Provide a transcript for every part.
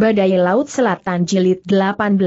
Badai Laut Selatan Jilid 18.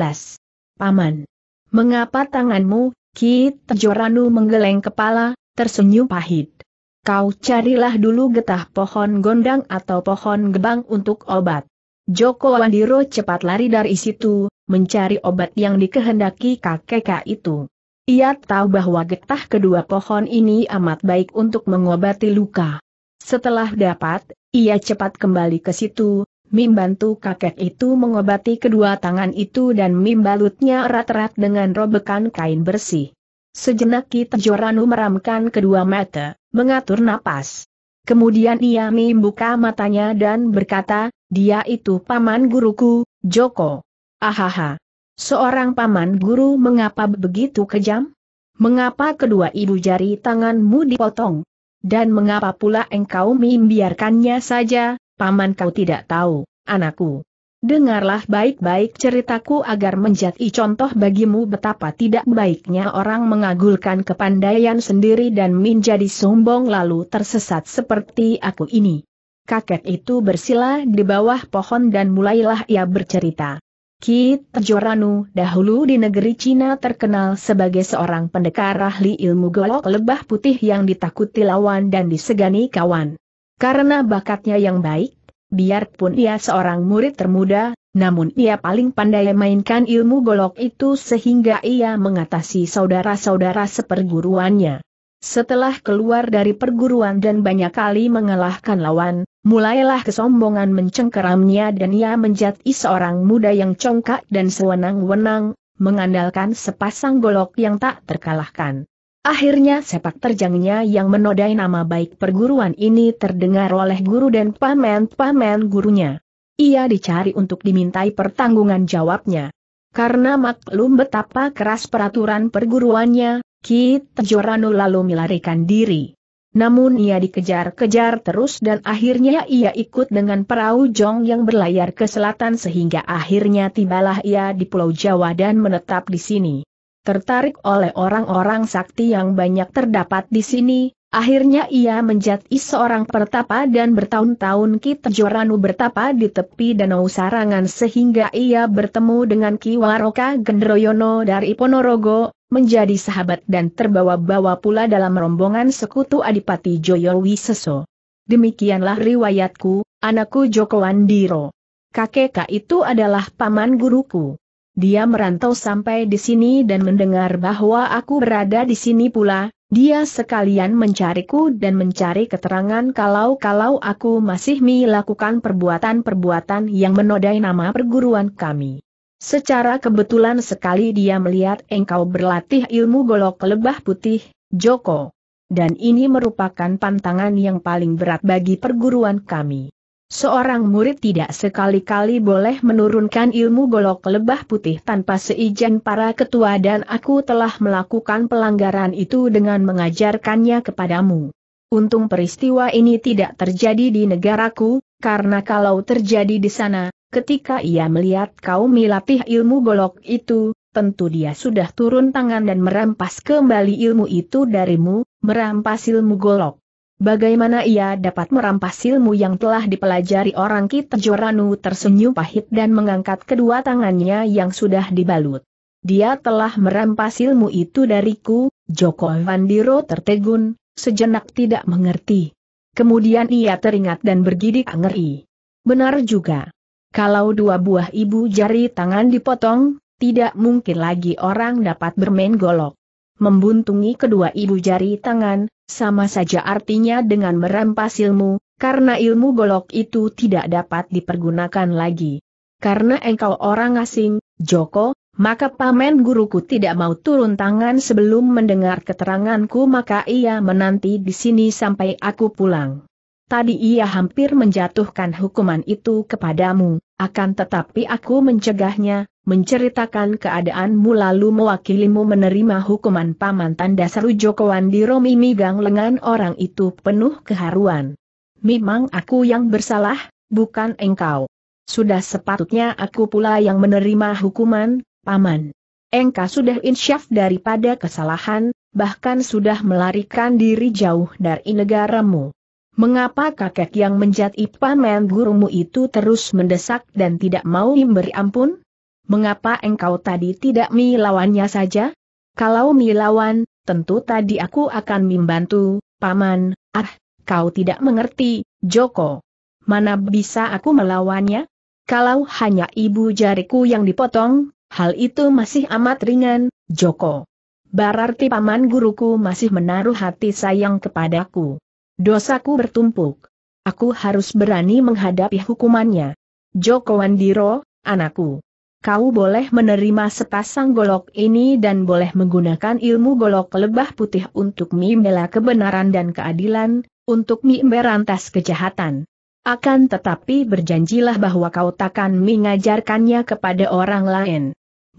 Paman. Mengapa tanganmu, Ki Tejoranu menggeleng kepala, tersenyum pahit. Kau carilah dulu getah pohon gondang atau pohon gebang untuk obat. Joko Wandiro cepat lari dari situ, mencari obat yang dikehendaki kakek itu. Ia tahu bahwa getah kedua pohon ini amat baik untuk mengobati luka. Setelah dapat, ia cepat kembali ke situ, Mim bantu kakek itu mengobati kedua tangan itu dan Mim balutnya erat-erat dengan robekan kain bersih. Sejenak kita Joranu meramkan kedua mata, mengatur napas. Kemudian ia Mim buka matanya dan berkata, dia itu paman guruku, Joko. Ahaha. Seorang paman guru mengapa begitu kejam? Mengapa kedua ibu jari tanganmu dipotong? Dan mengapa pula engkau membiarkannya saja, paman kau tidak tahu, anakku. Dengarlah baik-baik ceritaku agar menjadi contoh bagimu betapa tidak baiknya orang mengagulkan kepandaian sendiri dan menjadi sombong lalu tersesat seperti aku ini. Kakek itu bersila di bawah pohon dan mulailah ia bercerita. Kit Joranu dahulu di negeri Cina terkenal sebagai seorang pendekar ahli ilmu golok lebah putih yang ditakuti lawan dan disegani kawan. Karena bakatnya yang baik, biarpun ia seorang murid termuda, namun ia paling pandai mainkan ilmu golok itu sehingga ia mengatasi saudara-saudara seperguruannya. Setelah keluar dari perguruan dan banyak kali mengalahkan lawan, mulailah kesombongan mencengkeramnya dan ia menjadi seorang muda yang congkak dan sewenang-wenang, mengandalkan sepasang golok yang tak terkalahkan. Akhirnya sepak terjangnya yang menodai nama baik perguruan ini terdengar oleh guru dan pamen-pamen gurunya. Ia dicari untuk dimintai pertanggungan jawabnya. Karena maklum betapa keras peraturan perguruannya, Kit Joranu lalu melarikan diri. Namun ia dikejar-kejar terus dan akhirnya ia ikut dengan perahu jong yang berlayar ke selatan sehingga akhirnya tibalah ia di Pulau Jawa dan menetap di sini. Tertarik oleh orang-orang sakti yang banyak terdapat di sini, akhirnya ia menjadi seorang pertapa dan bertahun-tahun Ki Tejoranu bertapa di tepi danau sarangan sehingga ia bertemu dengan Ki Waroka Gendroyono dari Ponorogo, menjadi sahabat dan terbawa-bawa pula dalam rombongan sekutu Adipati Joyo Wiseso. Demikianlah riwayatku, anakku Joko Andiro. Kakek itu adalah paman guruku. Dia merantau sampai di sini dan mendengar bahwa aku berada di sini pula, dia sekalian mencariku dan mencari keterangan kalau-kalau aku masih melakukan perbuatan-perbuatan yang menodai nama perguruan kami. Secara kebetulan sekali dia melihat engkau berlatih ilmu golok lebah putih, Joko. Dan ini merupakan pantangan yang paling berat bagi perguruan kami. Seorang murid tidak sekali-kali boleh menurunkan ilmu golok lebah putih tanpa seizin para ketua dan aku telah melakukan pelanggaran itu dengan mengajarkannya kepadamu. Untung peristiwa ini tidak terjadi di negaraku, karena kalau terjadi di sana, ketika ia melihat kau milatih ilmu golok itu, tentu dia sudah turun tangan dan merampas kembali ilmu itu darimu, merampas ilmu golok. Bagaimana ia dapat merampas ilmu yang telah dipelajari orang kita Joranu tersenyum pahit dan mengangkat kedua tangannya yang sudah dibalut. Dia telah merampas ilmu itu dariku, Joko Vandiro tertegun, sejenak tidak mengerti. Kemudian ia teringat dan bergidik ngeri. Benar juga. Kalau dua buah ibu jari tangan dipotong, tidak mungkin lagi orang dapat bermain golok membuntungi kedua ibu jari tangan, sama saja artinya dengan merampas ilmu, karena ilmu golok itu tidak dapat dipergunakan lagi. Karena engkau orang asing, Joko, maka pamen guruku tidak mau turun tangan sebelum mendengar keteranganku maka ia menanti di sini sampai aku pulang. Tadi ia hampir menjatuhkan hukuman itu kepadamu, akan tetapi aku mencegahnya, menceritakan keadaanmu lalu mewakilimu menerima hukuman paman tanda seru Jokowan di Romi migang lengan orang itu penuh keharuan. Memang aku yang bersalah, bukan engkau. Sudah sepatutnya aku pula yang menerima hukuman, paman. Engkau sudah insyaf daripada kesalahan, bahkan sudah melarikan diri jauh dari negaramu. Mengapa kakek yang menjadi paman gurumu itu terus mendesak dan tidak mau memberi ampun? Mengapa engkau tadi tidak milawannya saja? Kalau milawan, tentu tadi aku akan membantu, paman, ah, kau tidak mengerti, Joko. Mana bisa aku melawannya? Kalau hanya ibu jariku yang dipotong, hal itu masih amat ringan, Joko. Berarti paman guruku masih menaruh hati sayang kepadaku. Dosaku bertumpuk. Aku harus berani menghadapi hukumannya. Joko Wandiro, anakku kau boleh menerima sepasang golok ini dan boleh menggunakan ilmu golok lebah putih untuk membela kebenaran dan keadilan, untuk memberantas kejahatan. Akan tetapi berjanjilah bahwa kau takkan mengajarkannya kepada orang lain.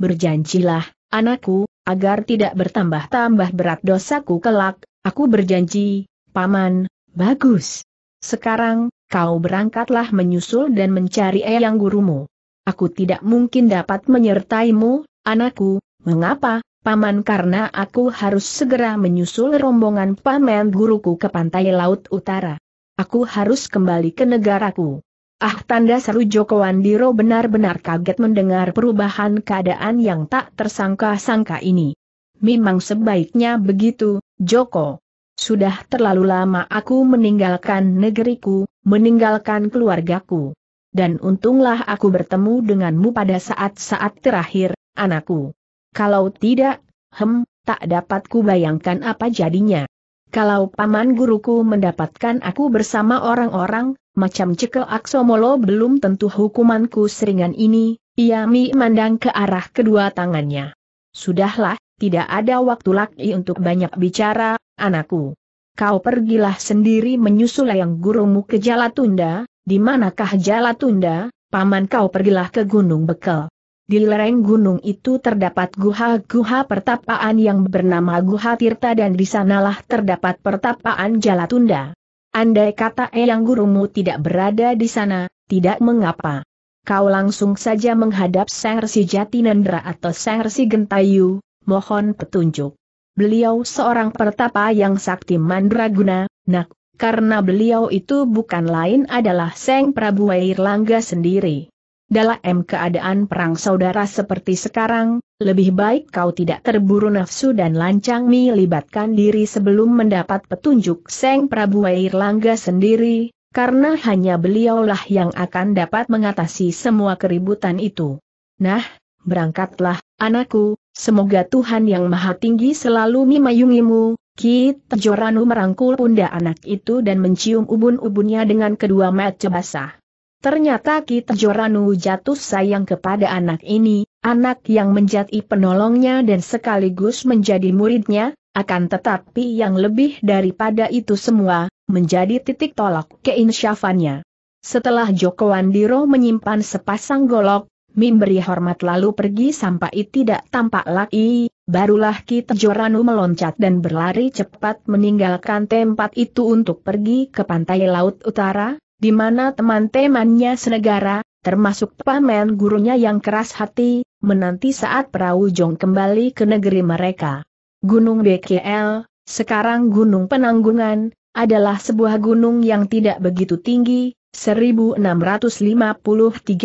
Berjanjilah, anakku, agar tidak bertambah-tambah berat dosaku kelak, aku berjanji, paman, bagus. Sekarang, kau berangkatlah menyusul dan mencari eyang gurumu. Aku tidak mungkin dapat menyertaimu, anakku, mengapa, paman karena aku harus segera menyusul rombongan paman guruku ke pantai laut utara. Aku harus kembali ke negaraku. Ah tanda seru Joko Wandiro benar-benar kaget mendengar perubahan keadaan yang tak tersangka-sangka ini. Memang sebaiknya begitu, Joko. Sudah terlalu lama aku meninggalkan negeriku, meninggalkan keluargaku dan untunglah aku bertemu denganmu pada saat-saat terakhir, anakku. Kalau tidak, hem, tak dapat kubayangkan apa jadinya. Kalau paman guruku mendapatkan aku bersama orang-orang, macam cekel aksomolo belum tentu hukumanku seringan ini, mi mandang ke arah kedua tangannya. Sudahlah, tidak ada waktu lagi untuk banyak bicara, anakku. Kau pergilah sendiri menyusul yang gurumu ke Jalatunda, di manakah Jalatunda, paman kau pergilah ke Gunung Bekel. Di lereng gunung itu terdapat guha-guha pertapaan yang bernama Guha Tirta dan di sanalah terdapat pertapaan Jalatunda. Andai kata Eyang Gurumu tidak berada di sana, tidak mengapa. Kau langsung saja menghadap Resi Jatinendra atau Resi Gentayu, mohon petunjuk. Beliau seorang pertapa yang sakti mandraguna, nak, karena beliau itu bukan lain adalah Seng Prabu Wairlangga sendiri. Dalam keadaan perang saudara seperti sekarang, lebih baik kau tidak terburu nafsu dan lancang melibatkan diri sebelum mendapat petunjuk Seng Prabu Wairlangga sendiri, karena hanya beliaulah yang akan dapat mengatasi semua keributan itu. Nah, berangkatlah, anakku, semoga Tuhan Yang Maha Tinggi selalu memayungimu. Ki Tejoranu merangkul pundak anak itu dan mencium ubun-ubunnya dengan kedua mata basah. Ternyata Ki Tejoranu jatuh sayang kepada anak ini, anak yang menjadi penolongnya dan sekaligus menjadi muridnya, akan tetapi yang lebih daripada itu semua, menjadi titik tolak keinsyafannya. Setelah Joko Wandiro menyimpan sepasang golok, Mim beri hormat lalu pergi sampai tidak tampak lagi, barulah Ki Tejoranu meloncat dan berlari cepat meninggalkan tempat itu untuk pergi ke pantai laut utara, di mana teman-temannya senegara, termasuk paman gurunya yang keras hati, menanti saat perahu jong kembali ke negeri mereka. Gunung BKL, sekarang Gunung Penanggungan, adalah sebuah gunung yang tidak begitu tinggi, 1653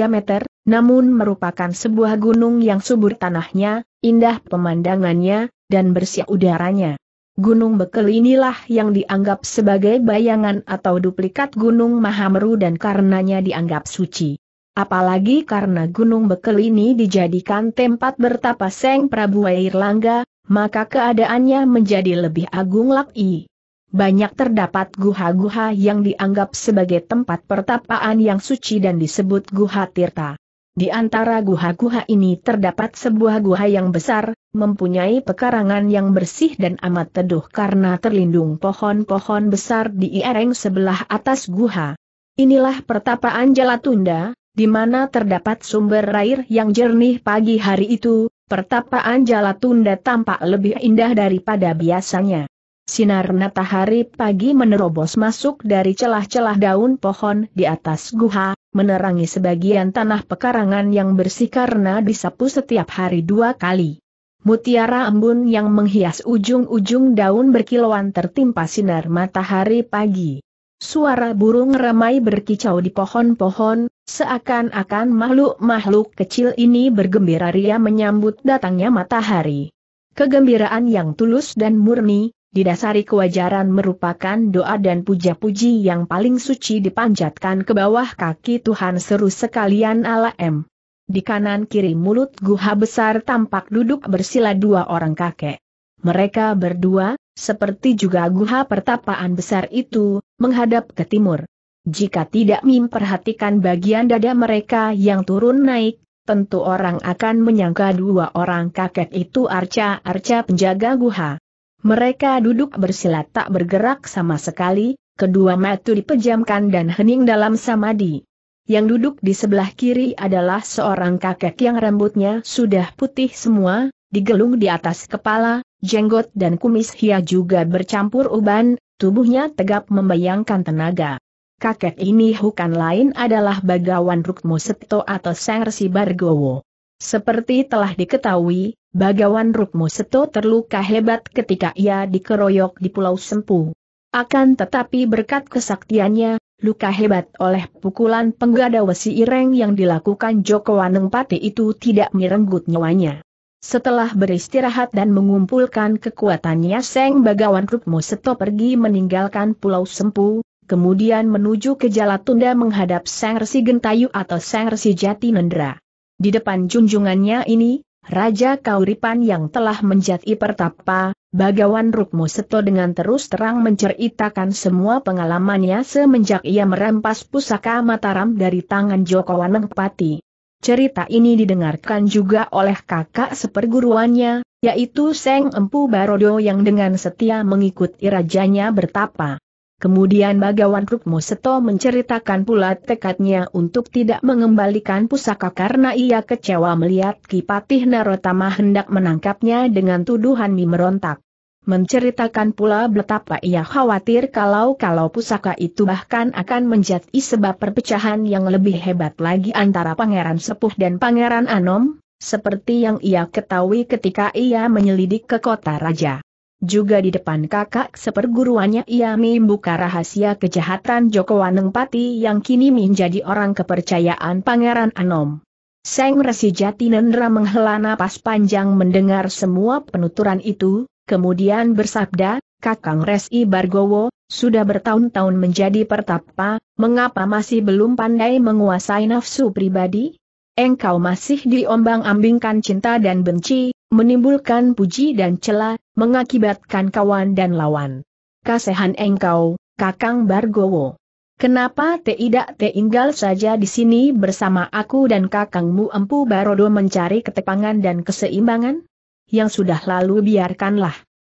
meter, namun merupakan sebuah gunung yang subur tanahnya, indah pemandangannya, dan bersih udaranya. Gunung Bekel inilah yang dianggap sebagai bayangan atau duplikat Gunung Mahameru dan karenanya dianggap suci. Apalagi karena Gunung Bekel ini dijadikan tempat bertapa Seng Prabu Airlangga, maka keadaannya menjadi lebih agung lagi. Banyak terdapat guha-guha yang dianggap sebagai tempat pertapaan yang suci dan disebut guha tirta. Di antara guha-guha ini terdapat sebuah guha yang besar, mempunyai pekarangan yang bersih dan amat teduh karena terlindung pohon-pohon besar di iareng sebelah atas guha. Inilah pertapaan Jalatunda, di mana terdapat sumber air yang jernih pagi hari itu, pertapaan Jalatunda tampak lebih indah daripada biasanya. Sinar matahari pagi menerobos masuk dari celah-celah daun pohon di atas guha, menerangi sebagian tanah pekarangan yang bersih karena disapu setiap hari dua kali. Mutiara embun yang menghias ujung-ujung daun berkilauan tertimpa sinar matahari pagi. Suara burung ramai berkicau di pohon-pohon, seakan-akan makhluk-makhluk kecil ini bergembira ria menyambut datangnya matahari. Kegembiraan yang tulus dan murni, didasari kewajaran merupakan doa dan puja-puji yang paling suci dipanjatkan ke bawah kaki Tuhan seru sekalian ala M. Di kanan kiri mulut guha besar tampak duduk bersila dua orang kakek. Mereka berdua, seperti juga guha pertapaan besar itu, menghadap ke timur. Jika tidak memperhatikan bagian dada mereka yang turun naik, tentu orang akan menyangka dua orang kakek itu arca-arca penjaga guha. Mereka duduk bersila tak bergerak sama sekali, kedua mata dipejamkan dan hening dalam samadi. Yang duduk di sebelah kiri adalah seorang kakek yang rambutnya sudah putih semua, digelung di atas kepala, jenggot dan kumis hia juga bercampur uban, tubuhnya tegap membayangkan tenaga. Kakek ini bukan lain adalah Bagawan Rukmo Seto atau Sang Resi Bargowo. Seperti telah diketahui, Bagawan Rukmo Seto terluka hebat ketika ia dikeroyok di Pulau Sempu. Akan tetapi berkat kesaktiannya, luka hebat oleh pukulan penggada wesi ireng yang dilakukan Joko Waneng Pati itu tidak merenggut nyawanya. Setelah beristirahat dan mengumpulkan kekuatannya Seng Bagawan Rukmo Seto pergi meninggalkan Pulau Sempu, kemudian menuju ke Tunda menghadap Seng Resi Gentayu atau Seng Resi Jati Nendra. Di depan junjungannya ini, Raja Kauripan yang telah menjadi pertapa, Bagawan Rukmo Seto dengan terus terang menceritakan semua pengalamannya semenjak ia merampas pusaka Mataram dari tangan Joko Wanengpati. Cerita ini didengarkan juga oleh kakak seperguruannya, yaitu Seng Empu Barodo yang dengan setia mengikuti rajanya bertapa. Kemudian Bagawan Rukmo Seto menceritakan pula tekadnya untuk tidak mengembalikan pusaka karena ia kecewa melihat Kipatih Narotama hendak menangkapnya dengan tuduhan memberontak. Menceritakan pula betapa ia khawatir kalau-kalau pusaka itu bahkan akan menjadi sebab perpecahan yang lebih hebat lagi antara Pangeran Sepuh dan Pangeran Anom, seperti yang ia ketahui ketika ia menyelidik ke kota raja. Juga di depan kakak seperguruannya ia membuka rahasia kejahatan Joko Wanengpati yang kini menjadi orang kepercayaan Pangeran Anom. Seng Resi Jatinendra menghela napas panjang mendengar semua penuturan itu, kemudian bersabda, Kakang Resi Bargowo, sudah bertahun-tahun menjadi pertapa, mengapa masih belum pandai menguasai nafsu pribadi? engkau masih diombang-ambingkan cinta dan benci, menimbulkan puji dan cela, mengakibatkan kawan dan lawan. Kasehan engkau, Kakang Bargowo. Kenapa tidak tinggal saja di sini bersama aku dan kakangmu Empu Barodo mencari ketepangan dan keseimbangan? Yang sudah lalu biarkanlah.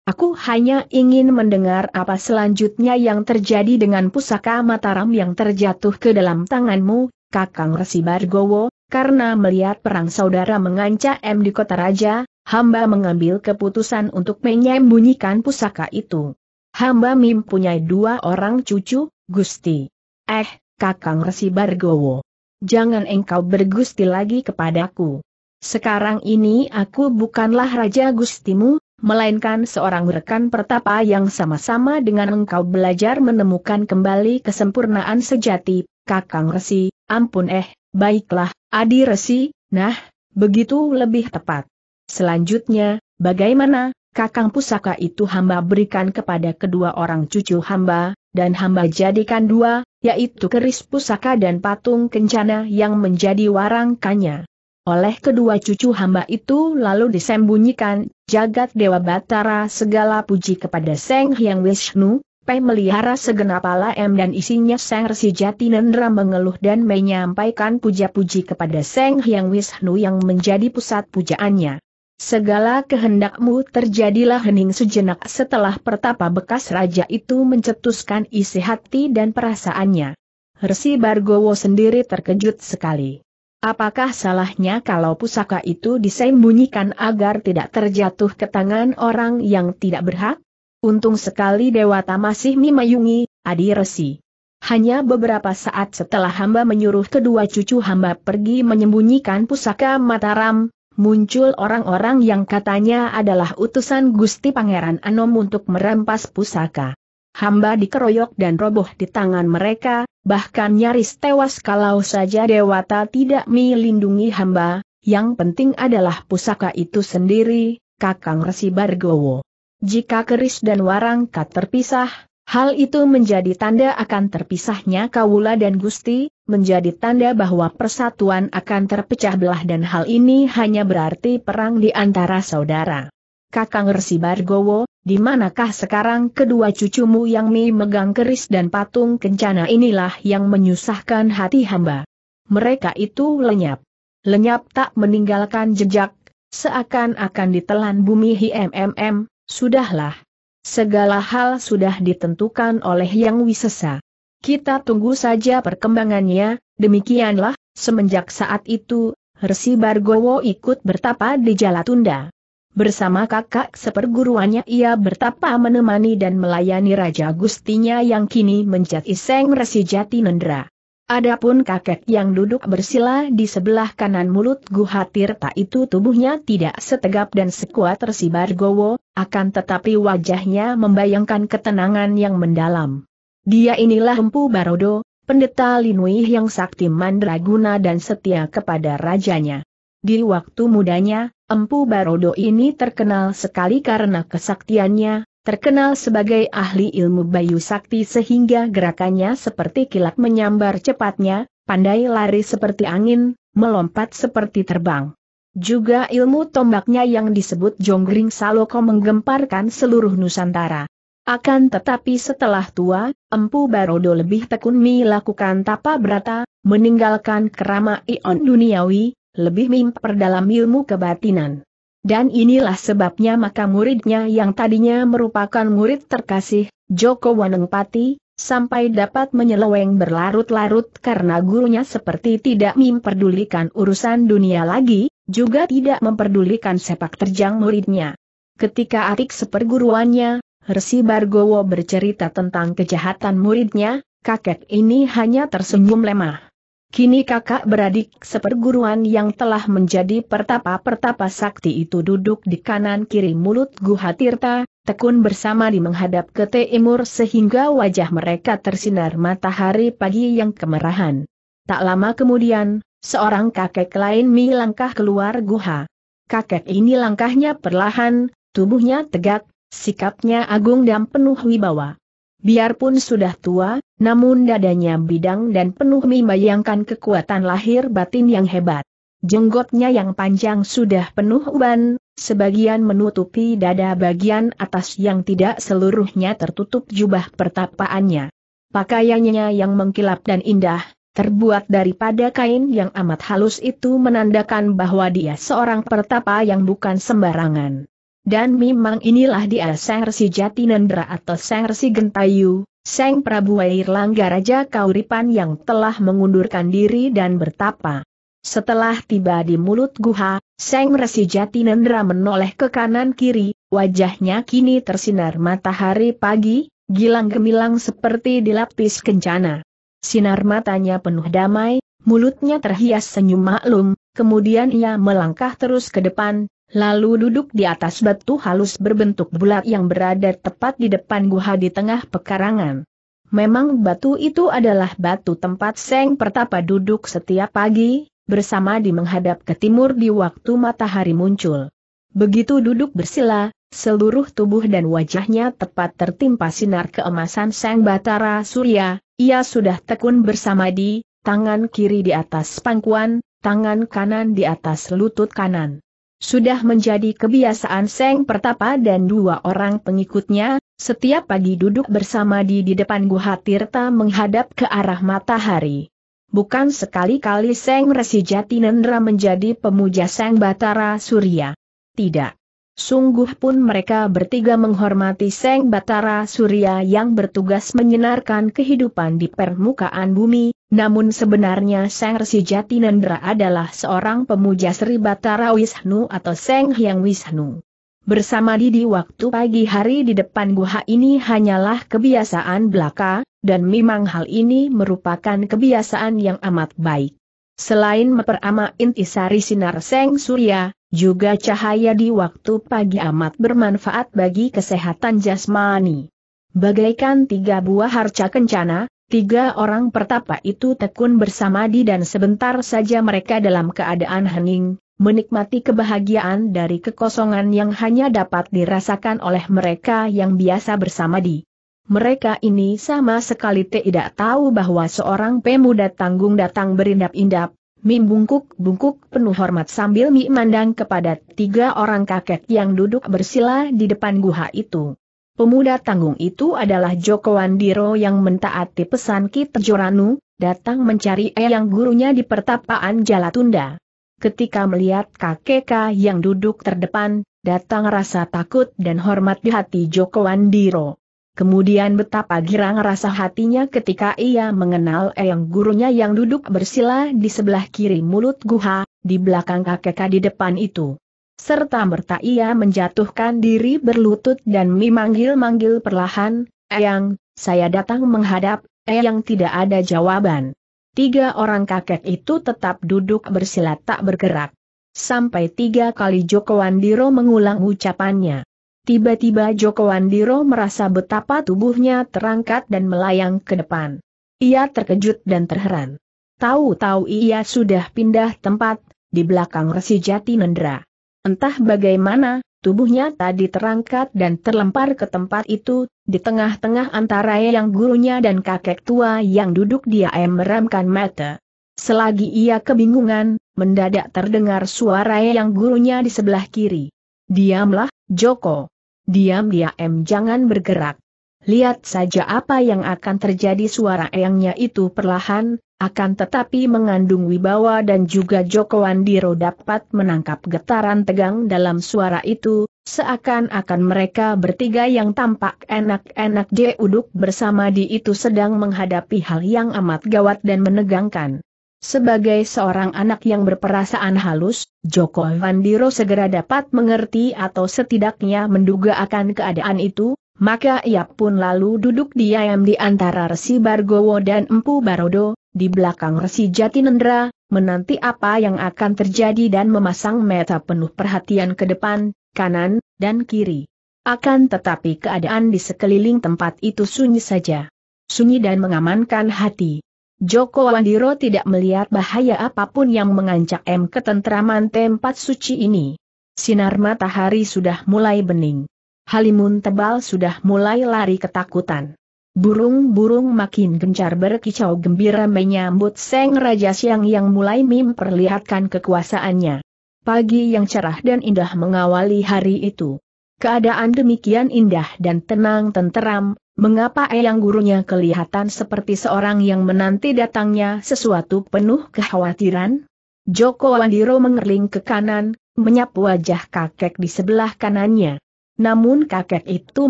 Aku hanya ingin mendengar apa selanjutnya yang terjadi dengan pusaka Mataram yang terjatuh ke dalam tanganmu, Kakang Resi Bargowo, karena melihat perang saudara mengancam di kota raja, hamba mengambil keputusan untuk menyembunyikan pusaka itu. Hamba mempunyai dua orang cucu, Gusti. Eh, Kakang Resi Bargowo. Jangan engkau bergusti lagi kepadaku. Sekarang ini aku bukanlah Raja Gustimu, melainkan seorang rekan pertapa yang sama-sama dengan engkau belajar menemukan kembali kesempurnaan sejati, Kakang Resi, ampun eh, baiklah, Adi Resi, nah, begitu lebih tepat. Selanjutnya, bagaimana, kakang pusaka itu hamba berikan kepada kedua orang cucu hamba, dan hamba jadikan dua, yaitu keris pusaka dan patung kencana yang menjadi warangkanya. Oleh kedua cucu hamba itu lalu disembunyikan, jagat Dewa Batara segala puji kepada Seng Hyang Wisnu, melihara segenap m dan isinya Sang Resi Jatinendra mengeluh dan menyampaikan puja-puji kepada Seng Hyang Wisnu yang menjadi pusat pujaannya. Segala kehendakmu terjadilah hening sejenak setelah pertapa bekas raja itu mencetuskan isi hati dan perasaannya. Resi Bargowo sendiri terkejut sekali. Apakah salahnya kalau pusaka itu disembunyikan agar tidak terjatuh ke tangan orang yang tidak berhak? Untung sekali Dewata masih memayungi, Adi Resi. Hanya beberapa saat setelah hamba menyuruh kedua cucu hamba pergi menyembunyikan pusaka Mataram, muncul orang-orang yang katanya adalah utusan Gusti Pangeran Anom untuk merampas pusaka. Hamba dikeroyok dan roboh di tangan mereka, bahkan nyaris tewas kalau saja Dewata tidak melindungi hamba, yang penting adalah pusaka itu sendiri, Kakang Resi Bargowo. Jika keris dan warangka terpisah, hal itu menjadi tanda akan terpisahnya Kawula dan Gusti, menjadi tanda bahwa persatuan akan terpecah belah dan hal ini hanya berarti perang di antara saudara. Kakang Resi Bargowo, di manakah sekarang kedua cucumu yang memegang keris dan patung kencana inilah yang menyusahkan hati hamba. Mereka itu lenyap. Lenyap tak meninggalkan jejak, seakan-akan ditelan bumi HMMM, Sudahlah. Segala hal sudah ditentukan oleh Yang Wisesa. Kita tunggu saja perkembangannya, demikianlah, semenjak saat itu, Resi Bargowo ikut bertapa di Jalatunda. Bersama kakak seperguruannya ia bertapa menemani dan melayani Raja Gustinya yang kini menjadi Seng Resi Jati Nendra. Adapun kakek yang duduk bersila di sebelah kanan mulut Guhatirta itu tubuhnya tidak setegap dan sekuat Resi Bargowo, akan tetapi wajahnya membayangkan ketenangan yang mendalam. Dia inilah Empu Barodo, pendeta Linui yang sakti mandraguna dan setia kepada rajanya. Di waktu mudanya, Empu Barodo ini terkenal sekali karena kesaktiannya, terkenal sebagai ahli ilmu bayu sakti sehingga gerakannya seperti kilat menyambar cepatnya, pandai lari seperti angin, melompat seperti terbang. Juga ilmu tombaknya yang disebut Jonggring Saloko menggemparkan seluruh Nusantara. Akan tetapi setelah tua, Empu Barodo lebih tekun melakukan tapa berata, meninggalkan keramaian duniawi, lebih memperdalam ilmu kebatinan. Dan inilah sebabnya maka muridnya yang tadinya merupakan murid terkasih, Joko Wanengpati, sampai dapat menyeleweng berlarut-larut karena gurunya seperti tidak memperdulikan urusan dunia lagi, juga tidak memperdulikan sepak terjang muridnya. Ketika atik seperguruannya, Resi Bargowo bercerita tentang kejahatan muridnya, kakek ini hanya tersenyum lemah. Kini kakak beradik seperguruan yang telah menjadi pertapa-pertapa sakti itu duduk di kanan kiri mulut Guha Tirta, tekun bersama di menghadap ke timur sehingga wajah mereka tersinar matahari pagi yang kemerahan. Tak lama kemudian, Seorang kakek lain Mi keluar guha. Kakek ini langkahnya perlahan, tubuhnya tegak, sikapnya agung dan penuh wibawa. Biarpun sudah tua, namun dadanya bidang dan penuh membayangkan kekuatan lahir batin yang hebat. Jenggotnya yang panjang sudah penuh uban, sebagian menutupi dada bagian atas yang tidak seluruhnya tertutup jubah pertapaannya. Pakaiannya yang mengkilap dan indah, terbuat daripada kain yang amat halus itu menandakan bahwa dia seorang pertapa yang bukan sembarangan. Dan memang inilah dia Seng Resi Jatinendra atau Seng Resi Gentayu, Seng Prabu Langga Raja Kauripan yang telah mengundurkan diri dan bertapa. Setelah tiba di mulut guha, Seng Resi Jatinendra menoleh ke kanan kiri, wajahnya kini tersinar matahari pagi, gilang gemilang seperti dilapis kencana. Sinar matanya penuh damai, mulutnya terhias senyum maklum, kemudian ia melangkah terus ke depan, lalu duduk di atas batu halus berbentuk bulat yang berada tepat di depan guha di tengah pekarangan. Memang batu itu adalah batu tempat Seng Pertapa duduk setiap pagi, bersama di menghadap ke timur di waktu matahari muncul. Begitu duduk bersila, seluruh tubuh dan wajahnya tepat tertimpa sinar keemasan Sang Batara Surya, ia sudah tekun bersama di, tangan kiri di atas pangkuan, tangan kanan di atas lutut kanan. Sudah menjadi kebiasaan Seng Pertapa dan dua orang pengikutnya, setiap pagi duduk bersama di di depan Guha Tirta menghadap ke arah matahari. Bukan sekali-kali Seng Resi Jatinendra menjadi pemuja Seng Batara Surya. Tidak. Sungguh pun mereka bertiga menghormati Seng Batara Surya yang bertugas menyenarkan kehidupan di permukaan bumi, namun sebenarnya Seng Resi Jatinendra adalah seorang pemuja Sri Batara Wisnu atau Seng Hyang Wisnu. Bersama Didi waktu pagi hari di depan guha ini hanyalah kebiasaan belaka, dan memang hal ini merupakan kebiasaan yang amat baik. Selain memperamal intisari sinar Seng Surya, juga cahaya di waktu pagi amat bermanfaat bagi kesehatan jasmani. Bagaikan tiga buah harca kencana, tiga orang pertapa itu tekun bersamadi dan sebentar saja mereka dalam keadaan hening, menikmati kebahagiaan dari kekosongan yang hanya dapat dirasakan oleh mereka yang biasa bersamadi. Mereka ini sama sekali tidak tahu bahwa seorang pemuda tanggung datang berindap-indap, Mim bungkuk-bungkuk penuh hormat sambil memandang mandang kepada tiga orang kakek yang duduk bersila di depan guha itu. Pemuda tanggung itu adalah Joko Wandiro yang mentaati pesan Ki Tejoranu, datang mencari eyang gurunya di pertapaan Jalatunda. Ketika melihat kakek yang duduk terdepan, datang rasa takut dan hormat di hati Joko Wandiro. Kemudian betapa girang rasa hatinya ketika ia mengenal eyang gurunya yang duduk bersila di sebelah kiri mulut guha, di belakang kakek di depan itu. Serta merta ia menjatuhkan diri berlutut dan memanggil-manggil perlahan, Eyang, saya datang menghadap, Eyang tidak ada jawaban. Tiga orang kakek itu tetap duduk bersila tak bergerak. Sampai tiga kali Joko Wandiro mengulang ucapannya. Tiba-tiba Joko Wandiro merasa betapa tubuhnya terangkat dan melayang ke depan. Ia terkejut dan terheran. Tahu-tahu ia sudah pindah tempat, di belakang Resi Jati Nendra. Entah bagaimana, tubuhnya tadi terangkat dan terlempar ke tempat itu, di tengah-tengah antara yang gurunya dan kakek tua yang duduk dia meramkan mata. Selagi ia kebingungan, mendadak terdengar suara yang gurunya di sebelah kiri. Diamlah, Joko. Diam-diam jangan bergerak. Lihat saja apa yang akan terjadi suara eyangnya itu perlahan, akan tetapi mengandung wibawa dan juga Joko Wandiro dapat menangkap getaran tegang dalam suara itu, seakan-akan mereka bertiga yang tampak enak-enak diuduk bersama di itu sedang menghadapi hal yang amat gawat dan menegangkan. Sebagai seorang anak yang berperasaan halus, Joko Vandiro segera dapat mengerti atau setidaknya menduga akan keadaan itu, maka ia pun lalu duduk diam di antara Resi Bargowo dan Empu Barodo, di belakang Resi Jatinendra, menanti apa yang akan terjadi dan memasang meta penuh perhatian ke depan, kanan, dan kiri. Akan tetapi keadaan di sekeliling tempat itu sunyi saja. Sunyi dan mengamankan hati. Joko Wandiro tidak melihat bahaya apapun yang mengancam ketentraman tempat suci ini. Sinar matahari sudah mulai bening. Halimun tebal sudah mulai lari ketakutan. Burung-burung makin gencar berkicau gembira menyambut Seng Raja Siang yang mulai memperlihatkan kekuasaannya. Pagi yang cerah dan indah mengawali hari itu. Keadaan demikian indah dan tenang tenteram, mengapa eyang gurunya kelihatan seperti seorang yang menanti datangnya sesuatu penuh kekhawatiran? Joko Wandiro mengerling ke kanan, menyapu wajah kakek di sebelah kanannya. Namun kakek itu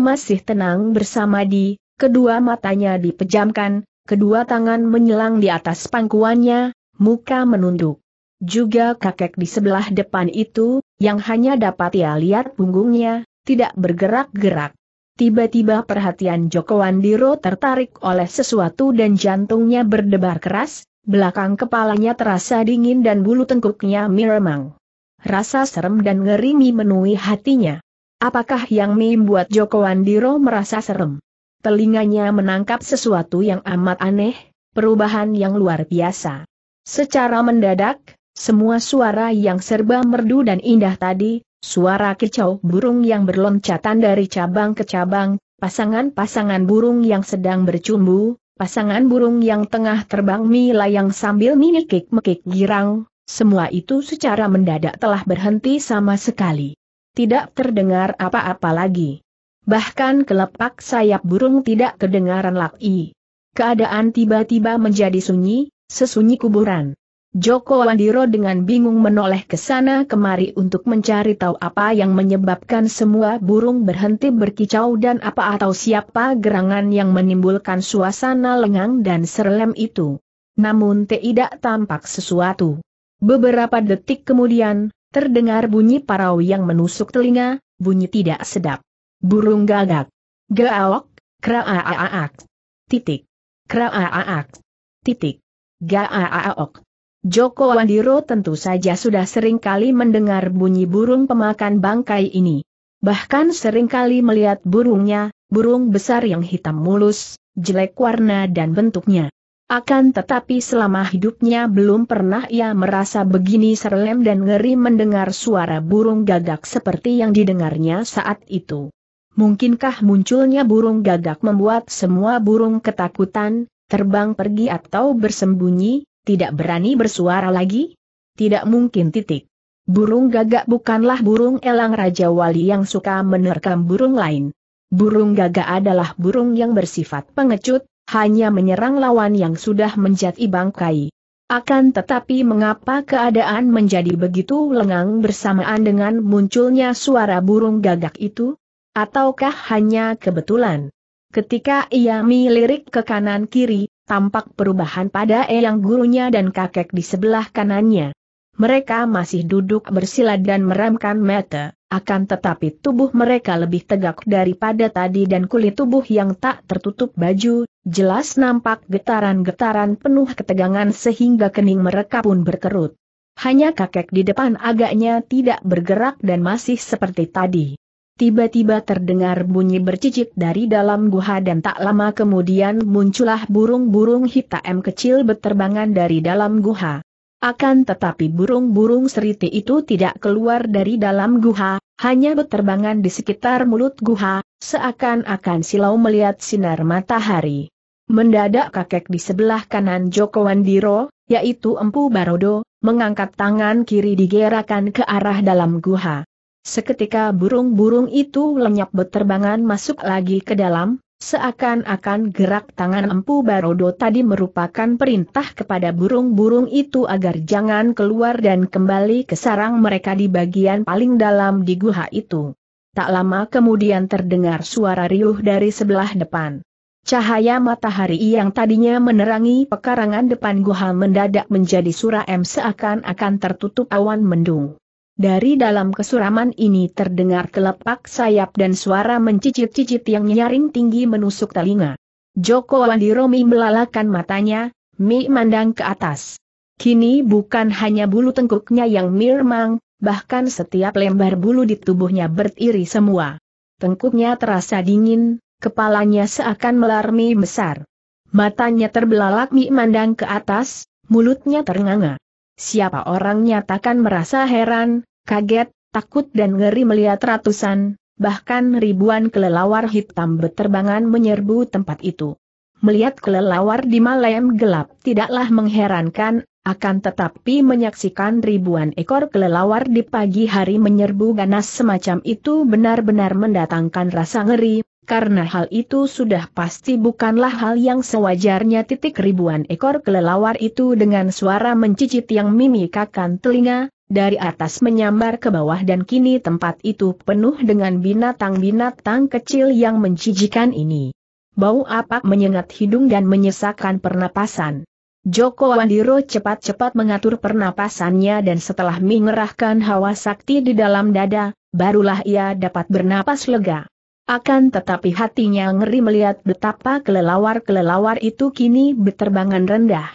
masih tenang bersama di, kedua matanya dipejamkan, kedua tangan menyelang di atas pangkuannya, muka menunduk. Juga kakek di sebelah depan itu, yang hanya dapat ia lihat punggungnya, tidak bergerak-gerak. Tiba-tiba perhatian Joko Wandiro tertarik oleh sesuatu dan jantungnya berdebar keras, belakang kepalanya terasa dingin dan bulu tengkuknya meremang. Rasa serem dan ngeri memenuhi hatinya. Apakah yang membuat Joko Wandiro merasa serem? Telinganya menangkap sesuatu yang amat aneh, perubahan yang luar biasa. Secara mendadak, semua suara yang serba merdu dan indah tadi, Suara kicau burung yang berloncatan dari cabang ke cabang, pasangan-pasangan burung yang sedang bercumbu, pasangan burung yang tengah terbang milayang sambil mimikik-mekik girang, semua itu secara mendadak telah berhenti sama sekali. Tidak terdengar apa-apa lagi. Bahkan kelepak sayap burung tidak kedengaran lagi. Keadaan tiba-tiba menjadi sunyi, sesunyi kuburan. Joko Wandiro dengan bingung menoleh ke sana kemari untuk mencari tahu apa yang menyebabkan semua burung berhenti berkicau dan apa atau siapa gerangan yang menimbulkan suasana lengang dan serem itu. Namun tidak tampak sesuatu. Beberapa detik kemudian, terdengar bunyi parau yang menusuk telinga, bunyi tidak sedap. Burung gagak. Gaok, kraaak. Titik. Kraaak. Titik. Gaaaok. Joko Wandiro tentu saja sudah sering kali mendengar bunyi burung pemakan bangkai ini. Bahkan sering kali melihat burungnya, burung besar yang hitam mulus, jelek warna dan bentuknya. Akan tetapi selama hidupnya belum pernah ia merasa begini serem dan ngeri mendengar suara burung gagak seperti yang didengarnya saat itu. Mungkinkah munculnya burung gagak membuat semua burung ketakutan, terbang pergi atau bersembunyi? Tidak berani bersuara lagi? Tidak mungkin titik. Burung gagak bukanlah burung elang Raja Wali yang suka menerkam burung lain. Burung gagak adalah burung yang bersifat pengecut, hanya menyerang lawan yang sudah menjadi bangkai. Akan tetapi mengapa keadaan menjadi begitu lengang bersamaan dengan munculnya suara burung gagak itu? Ataukah hanya kebetulan? Ketika ia melirik ke kanan kiri, tampak perubahan pada eyang gurunya dan kakek di sebelah kanannya. Mereka masih duduk bersila dan meramkan mata, akan tetapi tubuh mereka lebih tegak daripada tadi dan kulit tubuh yang tak tertutup baju, jelas nampak getaran-getaran penuh ketegangan sehingga kening mereka pun berkerut. Hanya kakek di depan agaknya tidak bergerak dan masih seperti tadi. Tiba-tiba terdengar bunyi bercicik dari dalam guha dan tak lama kemudian muncullah burung-burung hitam kecil berterbangan dari dalam guha. Akan tetapi burung-burung seriti itu tidak keluar dari dalam guha, hanya berterbangan di sekitar mulut guha, seakan-akan silau melihat sinar matahari. Mendadak kakek di sebelah kanan Joko Wandiro, yaitu Empu Barodo, mengangkat tangan kiri digerakkan ke arah dalam guha. Seketika burung-burung itu lenyap berterbangan masuk lagi ke dalam, seakan-akan gerak tangan Empu Barodo tadi merupakan perintah kepada burung-burung itu agar jangan keluar dan kembali ke sarang mereka di bagian paling dalam di guha itu. Tak lama kemudian terdengar suara riuh dari sebelah depan. Cahaya matahari yang tadinya menerangi pekarangan depan guha mendadak menjadi suram seakan-akan tertutup awan mendung. Dari dalam kesuraman ini terdengar telepak sayap dan suara mencicit-cicit yang nyaring tinggi menusuk telinga. Joko Wandiromi melalakan matanya, Mi mandang ke atas. Kini bukan hanya bulu tengkuknya yang mirmang, bahkan setiap lembar bulu di tubuhnya bertiri semua. Tengkuknya terasa dingin, kepalanya seakan melar mi besar. Matanya terbelalak Mi mandang ke atas, mulutnya ternganga. Siapa orang nyatakan merasa heran, kaget, takut dan ngeri melihat ratusan, bahkan ribuan kelelawar hitam beterbangan menyerbu tempat itu. Melihat kelelawar di malam gelap tidaklah mengherankan, akan tetapi menyaksikan ribuan ekor kelelawar di pagi hari menyerbu ganas semacam itu benar-benar mendatangkan rasa ngeri, karena hal itu sudah pasti bukanlah hal yang sewajarnya titik ribuan ekor kelelawar itu dengan suara mencicit yang mimikakan telinga, dari atas menyambar ke bawah dan kini tempat itu penuh dengan binatang-binatang kecil yang mencijikan ini. Bau apak menyengat hidung dan menyesakan pernapasan. Joko Wandiro cepat-cepat mengatur pernapasannya dan setelah mengerahkan hawa sakti di dalam dada, barulah ia dapat bernapas lega. Akan tetapi hatinya ngeri melihat betapa kelelawar-kelelawar itu kini berterbangan rendah.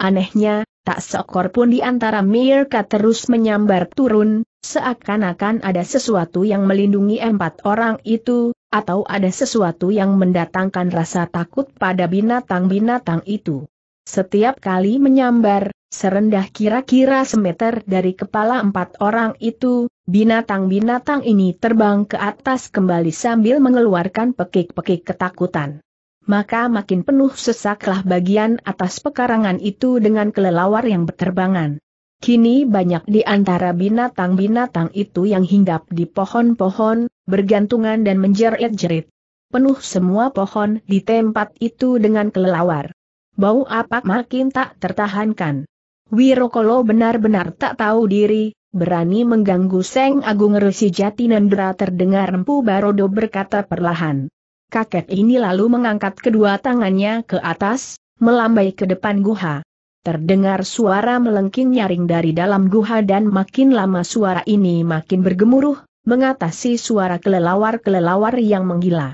Anehnya, tak sekor pun di antara mereka terus menyambar turun, seakan-akan ada sesuatu yang melindungi empat orang itu, atau ada sesuatu yang mendatangkan rasa takut pada binatang-binatang itu. Setiap kali menyambar, serendah kira-kira semeter dari kepala empat orang itu, Binatang-binatang ini terbang ke atas kembali sambil mengeluarkan pekik-pekik ketakutan. Maka makin penuh sesaklah bagian atas pekarangan itu dengan kelelawar yang berterbangan. Kini banyak di antara binatang-binatang itu yang hinggap di pohon-pohon, bergantungan dan menjerit-jerit. Penuh semua pohon di tempat itu dengan kelelawar. Bau apak makin tak tertahankan. Wirokolo benar-benar tak tahu diri, berani mengganggu Seng Agung Resi Jatinendra terdengar Empu Barodo berkata perlahan. Kakek ini lalu mengangkat kedua tangannya ke atas, melambai ke depan guha. Terdengar suara melengking nyaring dari dalam guha dan makin lama suara ini makin bergemuruh, mengatasi suara kelelawar-kelelawar yang menggila.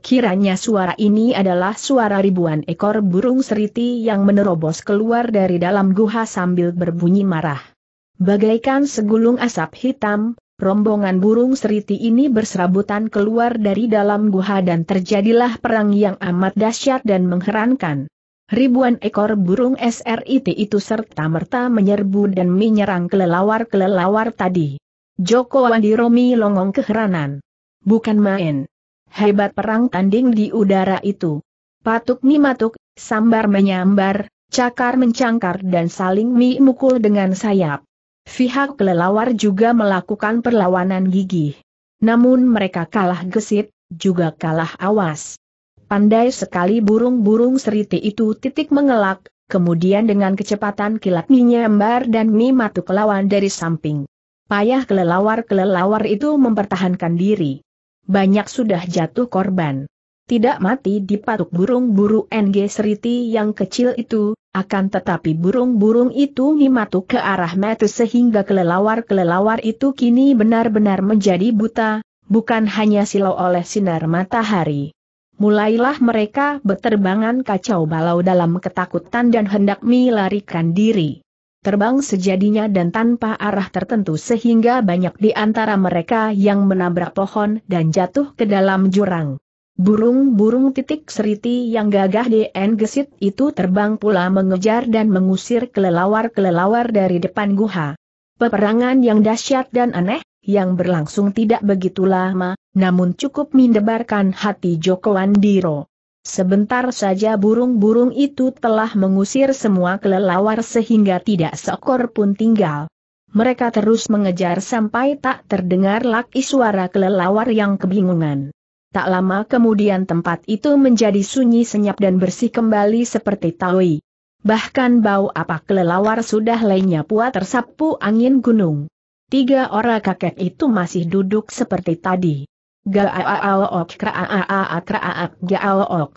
Kiranya suara ini adalah suara ribuan ekor burung seriti yang menerobos keluar dari dalam guha sambil berbunyi marah. Bagaikan segulung asap hitam, rombongan burung seriti ini berserabutan keluar dari dalam guha dan terjadilah perang yang amat dahsyat dan mengherankan. Ribuan ekor burung SRIT itu serta-merta menyerbu dan menyerang kelelawar-kelelawar tadi. Joko Wandiromi longong keheranan. Bukan main. Hebat perang tanding di udara itu. Patuk mi matuk, sambar menyambar, cakar mencangkar dan saling mi mukul dengan sayap. Pihak kelelawar juga melakukan perlawanan gigih. Namun mereka kalah gesit, juga kalah awas. Pandai sekali burung-burung seriti itu titik mengelak, kemudian dengan kecepatan kilat menyambar dan mi matuk lawan dari samping. Payah kelelawar-kelelawar itu mempertahankan diri banyak sudah jatuh korban. Tidak mati di patuk burung-burung NG Seriti yang kecil itu, akan tetapi burung-burung itu nyimatuk ke arah mata sehingga kelelawar-kelelawar itu kini benar-benar menjadi buta, bukan hanya silau oleh sinar matahari. Mulailah mereka berterbangan kacau balau dalam ketakutan dan hendak melarikan diri terbang sejadinya dan tanpa arah tertentu sehingga banyak di antara mereka yang menabrak pohon dan jatuh ke dalam jurang. Burung-burung titik seriti yang gagah di gesit itu terbang pula mengejar dan mengusir kelelawar-kelelawar dari depan guha. Peperangan yang dahsyat dan aneh, yang berlangsung tidak begitu lama, namun cukup mendebarkan hati Joko Andiro. Sebentar saja burung-burung itu telah mengusir semua kelelawar sehingga tidak seekor pun tinggal. Mereka terus mengejar sampai tak terdengar lagi suara kelelawar yang kebingungan. Tak lama kemudian tempat itu menjadi sunyi senyap dan bersih kembali seperti tawi. Bahkan bau apa kelelawar sudah lainnya puat tersapu angin gunung. Tiga orang kakek itu masih duduk seperti tadi. Gaaalook kraaaak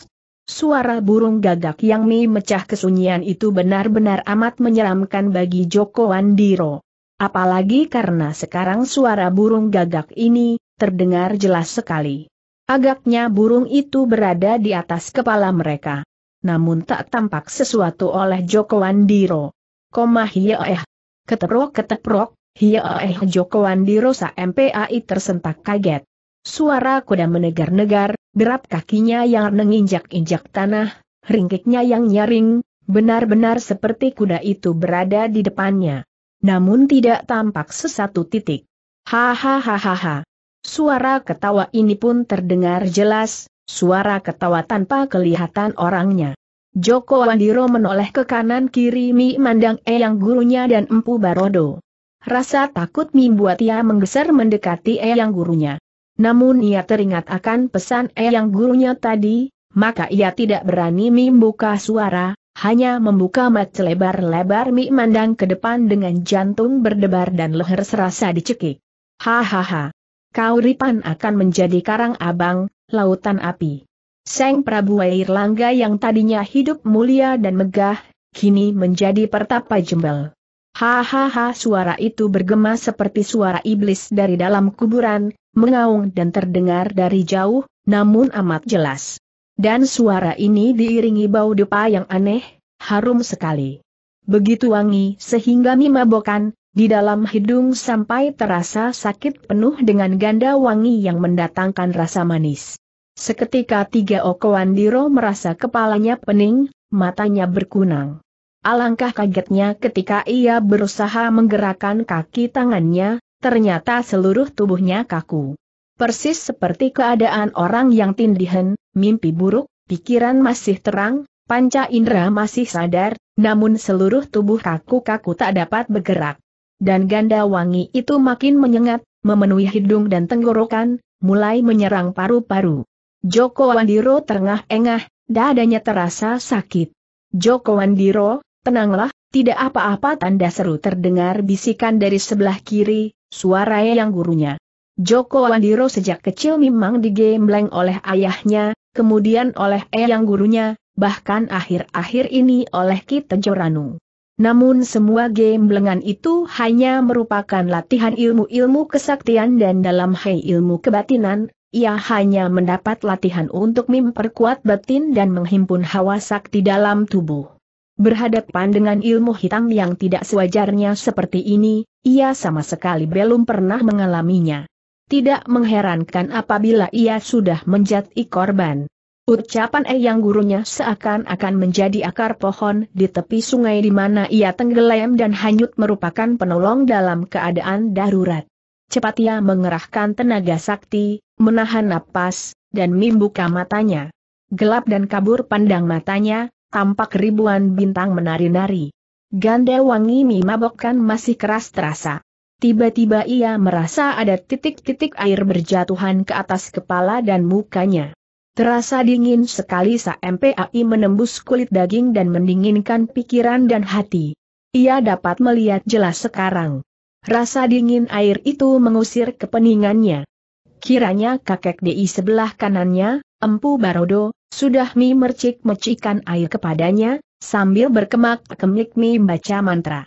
Suara burung gagak yang memecah kesunyian itu benar-benar amat menyeramkan bagi Joko Wandiro. Apalagi karena sekarang suara burung gagak ini, terdengar jelas sekali. Agaknya burung itu berada di atas kepala mereka. Namun tak tampak sesuatu oleh Joko Wandiro. Koma eh. Keteprok keteprok, eh Joko Wandiro sa MPAI tersentak kaget. Suara kuda menegar-negar, derap kakinya yang menginjak-injak tanah, ringkiknya yang nyaring, benar-benar seperti kuda itu berada di depannya. Namun tidak tampak sesatu titik. Hahaha. Suara ketawa ini pun terdengar jelas, suara ketawa tanpa kelihatan orangnya. Joko Wandiro menoleh ke kanan kiri Mi Mandang Eyang gurunya dan Empu Barodo. Rasa takut membuat ia menggeser mendekati Eyang gurunya. Namun ia teringat akan pesan Eyang gurunya tadi, maka ia tidak berani membuka suara, hanya membuka mata lebar-lebar mi mandang ke depan dengan jantung berdebar dan leher serasa dicekik. Hahaha. Kau ripan akan menjadi karang abang, lautan api. Seng Prabu Airlangga yang tadinya hidup mulia dan megah, kini menjadi pertapa jembel. Hahaha suara itu bergema seperti suara iblis dari dalam kuburan, mengaung dan terdengar dari jauh, namun amat jelas. Dan suara ini diiringi bau depa yang aneh, harum sekali. Begitu wangi sehingga mimabokan, di dalam hidung sampai terasa sakit penuh dengan ganda wangi yang mendatangkan rasa manis. Seketika tiga diro merasa kepalanya pening, matanya berkunang. Alangkah kagetnya ketika ia berusaha menggerakkan kaki tangannya, ternyata seluruh tubuhnya kaku. Persis seperti keadaan orang yang tindihan, mimpi buruk, pikiran masih terang, panca indera masih sadar, namun seluruh tubuh kaku-kaku tak dapat bergerak. Dan ganda wangi itu makin menyengat, memenuhi hidung dan tenggorokan, mulai menyerang paru-paru. Joko Wandiro tengah engah dadanya terasa sakit. Joko Wandiro, tenanglah, tidak apa-apa tanda seru terdengar bisikan dari sebelah kiri, suara yang gurunya. Joko Wandiro sejak kecil memang digembleng oleh ayahnya, kemudian oleh eyang gurunya, bahkan akhir-akhir ini oleh kita Joranu. Namun semua gemblengan itu hanya merupakan latihan ilmu-ilmu kesaktian dan dalam hai ilmu kebatinan, ia hanya mendapat latihan untuk memperkuat batin dan menghimpun hawa sakti dalam tubuh. Berhadapan dengan ilmu hitam yang tidak sewajarnya seperti ini, ia sama sekali belum pernah mengalaminya. Tidak mengherankan apabila ia sudah menjadi korban. Ucapan Eyang gurunya seakan-akan menjadi akar pohon di tepi sungai di mana ia tenggelam dan hanyut merupakan penolong dalam keadaan darurat. Cepat ia mengerahkan tenaga sakti, menahan napas, dan membuka matanya. Gelap dan kabur pandang matanya, tampak ribuan bintang menari-nari. Ganda wangi mie mabokkan masih keras terasa. Tiba-tiba ia merasa ada titik-titik air berjatuhan ke atas kepala dan mukanya. Terasa dingin sekali sampai MPAI menembus kulit daging dan mendinginkan pikiran dan hati. Ia dapat melihat jelas sekarang. Rasa dingin air itu mengusir kepeningannya. Kiranya kakek DI sebelah kanannya, Empu Barodo, sudah mi mercik-mecikan air kepadanya, sambil berkemak-kemik baca mantra.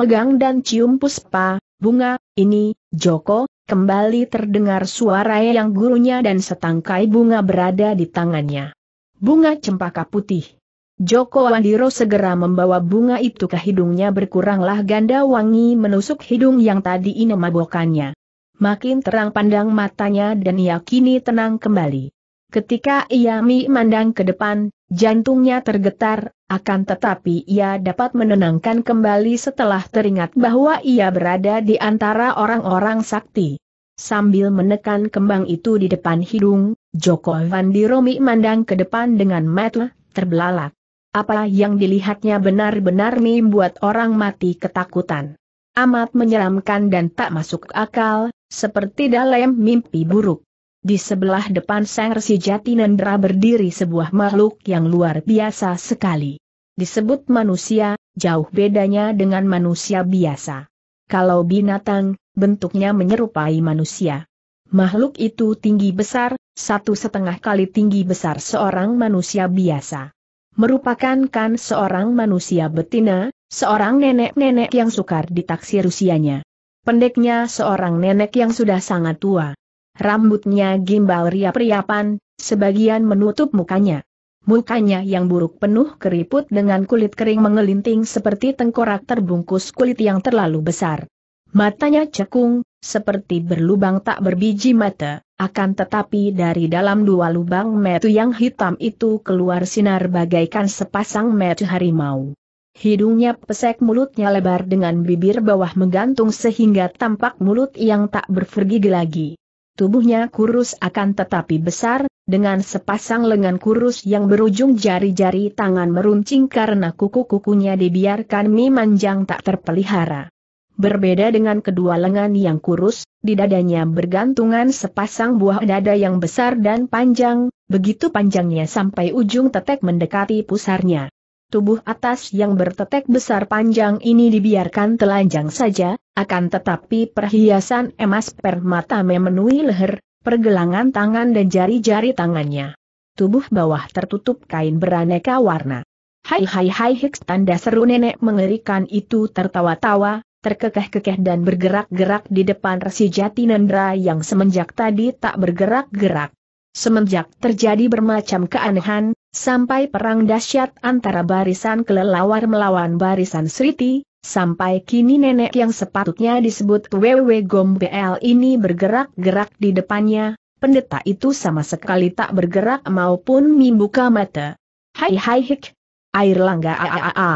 Pegang dan cium puspa, bunga, ini, Joko, kembali terdengar suara yang gurunya dan setangkai bunga berada di tangannya. Bunga cempaka putih. Joko Wandiro segera membawa bunga itu ke hidungnya berkuranglah ganda wangi menusuk hidung yang tadi ini mabokannya. Makin terang pandang matanya dan yakini tenang kembali. Ketika ia memandang ke depan, jantungnya tergetar, akan tetapi ia dapat menenangkan kembali setelah teringat bahwa ia berada di antara orang-orang sakti. Sambil menekan kembang itu di depan hidung, Joko Vandiromi mandang ke depan dengan mata terbelalak. Apa yang dilihatnya benar-benar membuat orang mati ketakutan. Amat menyeramkan dan tak masuk akal, seperti dalam mimpi buruk. Di sebelah depan Sang si Jatinendra berdiri sebuah makhluk yang luar biasa sekali. Disebut manusia, jauh bedanya dengan manusia biasa. Kalau binatang, bentuknya menyerupai manusia. Makhluk itu tinggi besar, satu setengah kali tinggi besar seorang manusia biasa. Merupakan kan seorang manusia betina, seorang nenek-nenek yang sukar ditaksir usianya. Pendeknya seorang nenek yang sudah sangat tua. Rambutnya gimbal riap-riapan, sebagian menutup mukanya. Mukanya yang buruk penuh keriput dengan kulit kering mengelinting seperti tengkorak terbungkus kulit yang terlalu besar. Matanya cekung, seperti berlubang tak berbiji mata, akan tetapi dari dalam dua lubang metu yang hitam itu keluar sinar bagaikan sepasang metu harimau. Hidungnya pesek mulutnya lebar dengan bibir bawah menggantung sehingga tampak mulut yang tak berfergi lagi. Tubuhnya kurus akan tetapi besar, dengan sepasang lengan kurus yang berujung jari-jari tangan meruncing karena kuku-kukunya dibiarkan memanjang tak terpelihara. Berbeda dengan kedua lengan yang kurus, di dadanya bergantungan sepasang buah dada yang besar dan panjang, begitu panjangnya sampai ujung tetek mendekati pusarnya tubuh atas yang bertetek besar panjang ini dibiarkan telanjang saja, akan tetapi perhiasan emas permata memenuhi leher, pergelangan tangan dan jari-jari tangannya. Tubuh bawah tertutup kain beraneka warna. Hai hai hai hiks tanda seru nenek mengerikan itu tertawa-tawa, terkekeh-kekeh dan bergerak-gerak di depan resi nendra yang semenjak tadi tak bergerak-gerak. Semenjak terjadi bermacam keanehan, sampai perang dahsyat antara barisan kelelawar melawan barisan Sriti, sampai kini nenek yang sepatutnya disebut Wewe Gombel ini bergerak-gerak di depannya, pendeta itu sama sekali tak bergerak maupun membuka mata. Hai hai hik. Air langga a a a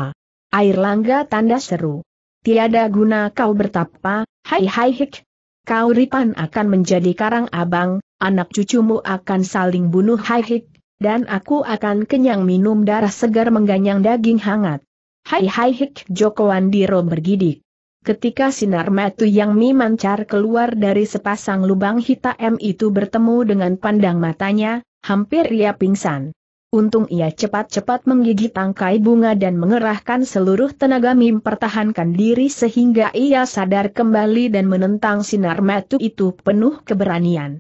Air langga tanda seru. Tiada guna kau bertapa, hai hai hik. Kau ripan akan menjadi karang abang, anak cucumu akan saling bunuh hai hik, dan aku akan kenyang minum darah segar mengganyang daging hangat. Hai hai hik Joko Wandiro bergidik. Ketika sinar metu yang memancar keluar dari sepasang lubang hitam itu bertemu dengan pandang matanya, hampir ia pingsan. Untung ia cepat-cepat menggigit tangkai bunga dan mengerahkan seluruh tenaga mempertahankan diri sehingga ia sadar kembali dan menentang sinar metu itu penuh keberanian.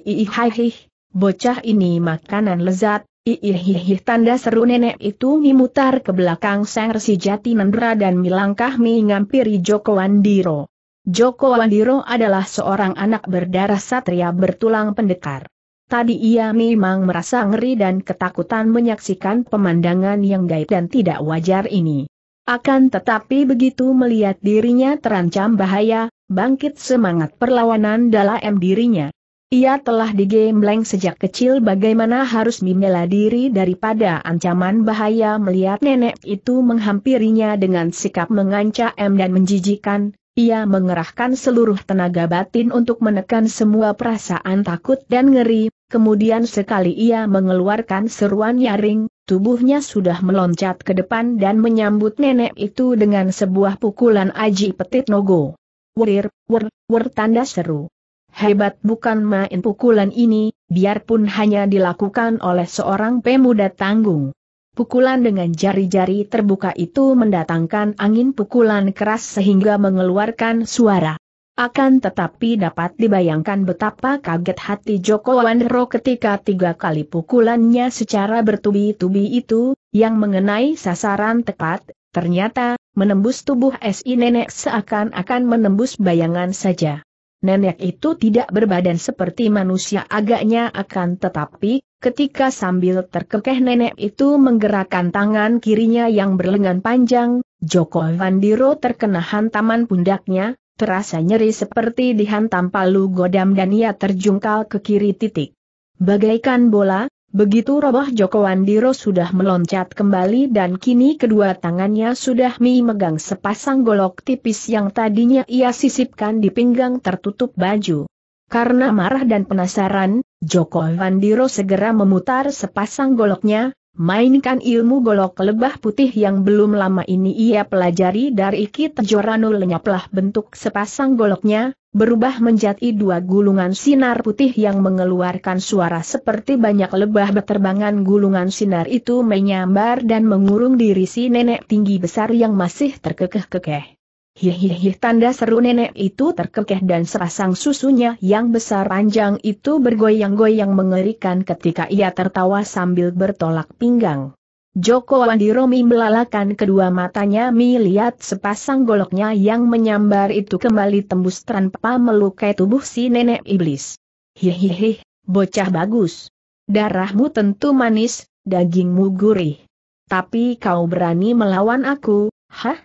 Iihihi, bocah ini makanan lezat, iihihi tanda seru nenek itu memutar ke belakang sang resi jati nendra dan melangkah mengampiri Joko Wandiro. Joko Wandiro adalah seorang anak berdarah satria bertulang pendekar. Tadi ia memang merasa ngeri dan ketakutan menyaksikan pemandangan yang gaib dan tidak wajar ini. Akan tetapi begitu melihat dirinya terancam bahaya, bangkit semangat perlawanan dalam dirinya. Ia telah digembleng sejak kecil bagaimana harus membela diri daripada ancaman bahaya melihat nenek itu menghampirinya dengan sikap mengancam dan menjijikan, ia mengerahkan seluruh tenaga batin untuk menekan semua perasaan takut dan ngeri, kemudian sekali ia mengeluarkan seruan nyaring, tubuhnya sudah meloncat ke depan dan menyambut nenek itu dengan sebuah pukulan aji petit nogo. Wurir, wur, wur tanda seru. Hebat bukan main pukulan ini, biarpun hanya dilakukan oleh seorang pemuda tanggung. Pukulan dengan jari-jari terbuka itu mendatangkan angin pukulan keras sehingga mengeluarkan suara. Akan tetapi dapat dibayangkan betapa kaget hati Joko Wandro ketika tiga kali pukulannya secara bertubi-tubi itu, yang mengenai sasaran tepat, ternyata, menembus tubuh SI nenek seakan-akan menembus bayangan saja nenek itu tidak berbadan seperti manusia agaknya akan tetapi, ketika sambil terkekeh nenek itu menggerakkan tangan kirinya yang berlengan panjang, Joko Vandiro terkena hantaman pundaknya, terasa nyeri seperti dihantam palu godam dan ia terjungkal ke kiri titik. Bagaikan bola, Begitu roboh Joko Wandiro sudah meloncat kembali dan kini kedua tangannya sudah memegang sepasang golok tipis yang tadinya ia sisipkan di pinggang tertutup baju. Karena marah dan penasaran, Joko Wandiro segera memutar sepasang goloknya, Mainkan ilmu golok lebah putih yang belum lama ini ia pelajari dari joranul lenyaplah bentuk sepasang goloknya, berubah menjadi dua gulungan sinar putih yang mengeluarkan suara seperti banyak lebah berterbangan gulungan sinar itu menyambar dan mengurung diri si nenek tinggi besar yang masih terkekeh-kekeh. Hihihi tanda seru nenek itu terkekeh dan serasang susunya yang besar panjang itu bergoyang-goyang mengerikan ketika ia tertawa sambil bertolak pinggang. Joko Wandiromi melalakan kedua matanya melihat sepasang goloknya yang menyambar itu kembali tembus tanpa melukai tubuh si nenek iblis. Hihihi, bocah bagus. Darahmu tentu manis, dagingmu gurih. Tapi kau berani melawan aku, hah?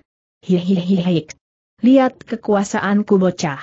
Hihihihi. Lihat kekuasaanku bocah.